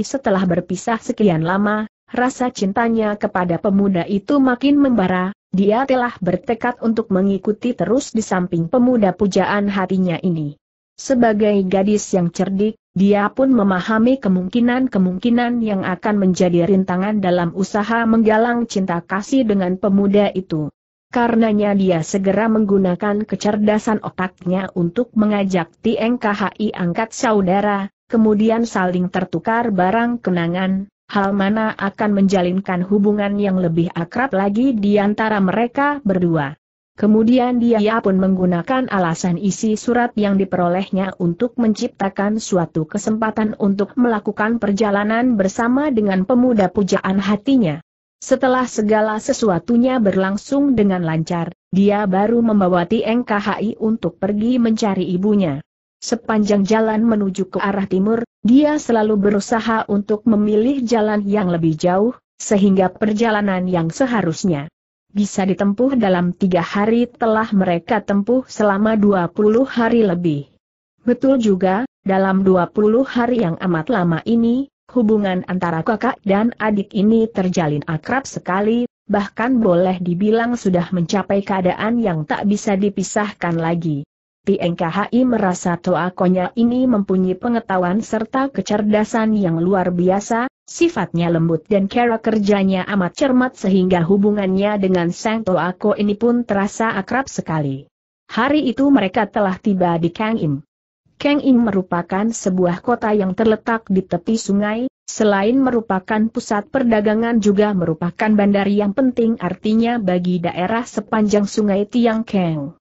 setelah berpisah sekian lama, rasa cintanya kepada pemuda itu makin membara, dia telah bertekad untuk mengikuti terus di samping pemuda pujaan hatinya ini. Sebagai gadis yang cerdik, dia pun memahami kemungkinan-kemungkinan yang akan menjadi rintangan dalam usaha menggalang cinta kasih dengan pemuda itu. Karenanya dia segera menggunakan kecerdasan otaknya untuk mengajak Tieng angkat saudara, kemudian saling tertukar barang kenangan, hal mana akan menjalinkan hubungan yang lebih akrab lagi di antara mereka berdua. Kemudian dia pun menggunakan alasan isi surat yang diperolehnya untuk menciptakan suatu kesempatan untuk melakukan perjalanan bersama dengan pemuda pujaan hatinya. Setelah segala sesuatunya berlangsung dengan lancar, dia baru membawa Tieng KHI untuk pergi mencari ibunya. Sepanjang jalan menuju ke arah timur, dia selalu berusaha untuk memilih jalan yang lebih jauh, sehingga perjalanan yang seharusnya bisa ditempuh dalam tiga hari telah mereka tempuh selama 20 hari lebih. Betul juga, dalam 20 hari yang amat lama ini, Hubungan antara kakak dan adik ini terjalin akrab sekali, bahkan boleh dibilang sudah mencapai keadaan yang tak bisa dipisahkan lagi. PNKHI merasa Toakonya ini mempunyai pengetahuan serta kecerdasan yang luar biasa, sifatnya lembut dan cara kerjanya amat cermat sehingga hubungannya dengan Sang Toako ini pun terasa akrab sekali. Hari itu mereka telah tiba di Kang Im. Keng Ing merupakan sebuah kota yang terletak di tepi sungai, selain merupakan pusat perdagangan juga merupakan bandar yang penting artinya bagi daerah sepanjang sungai Tiangkeng.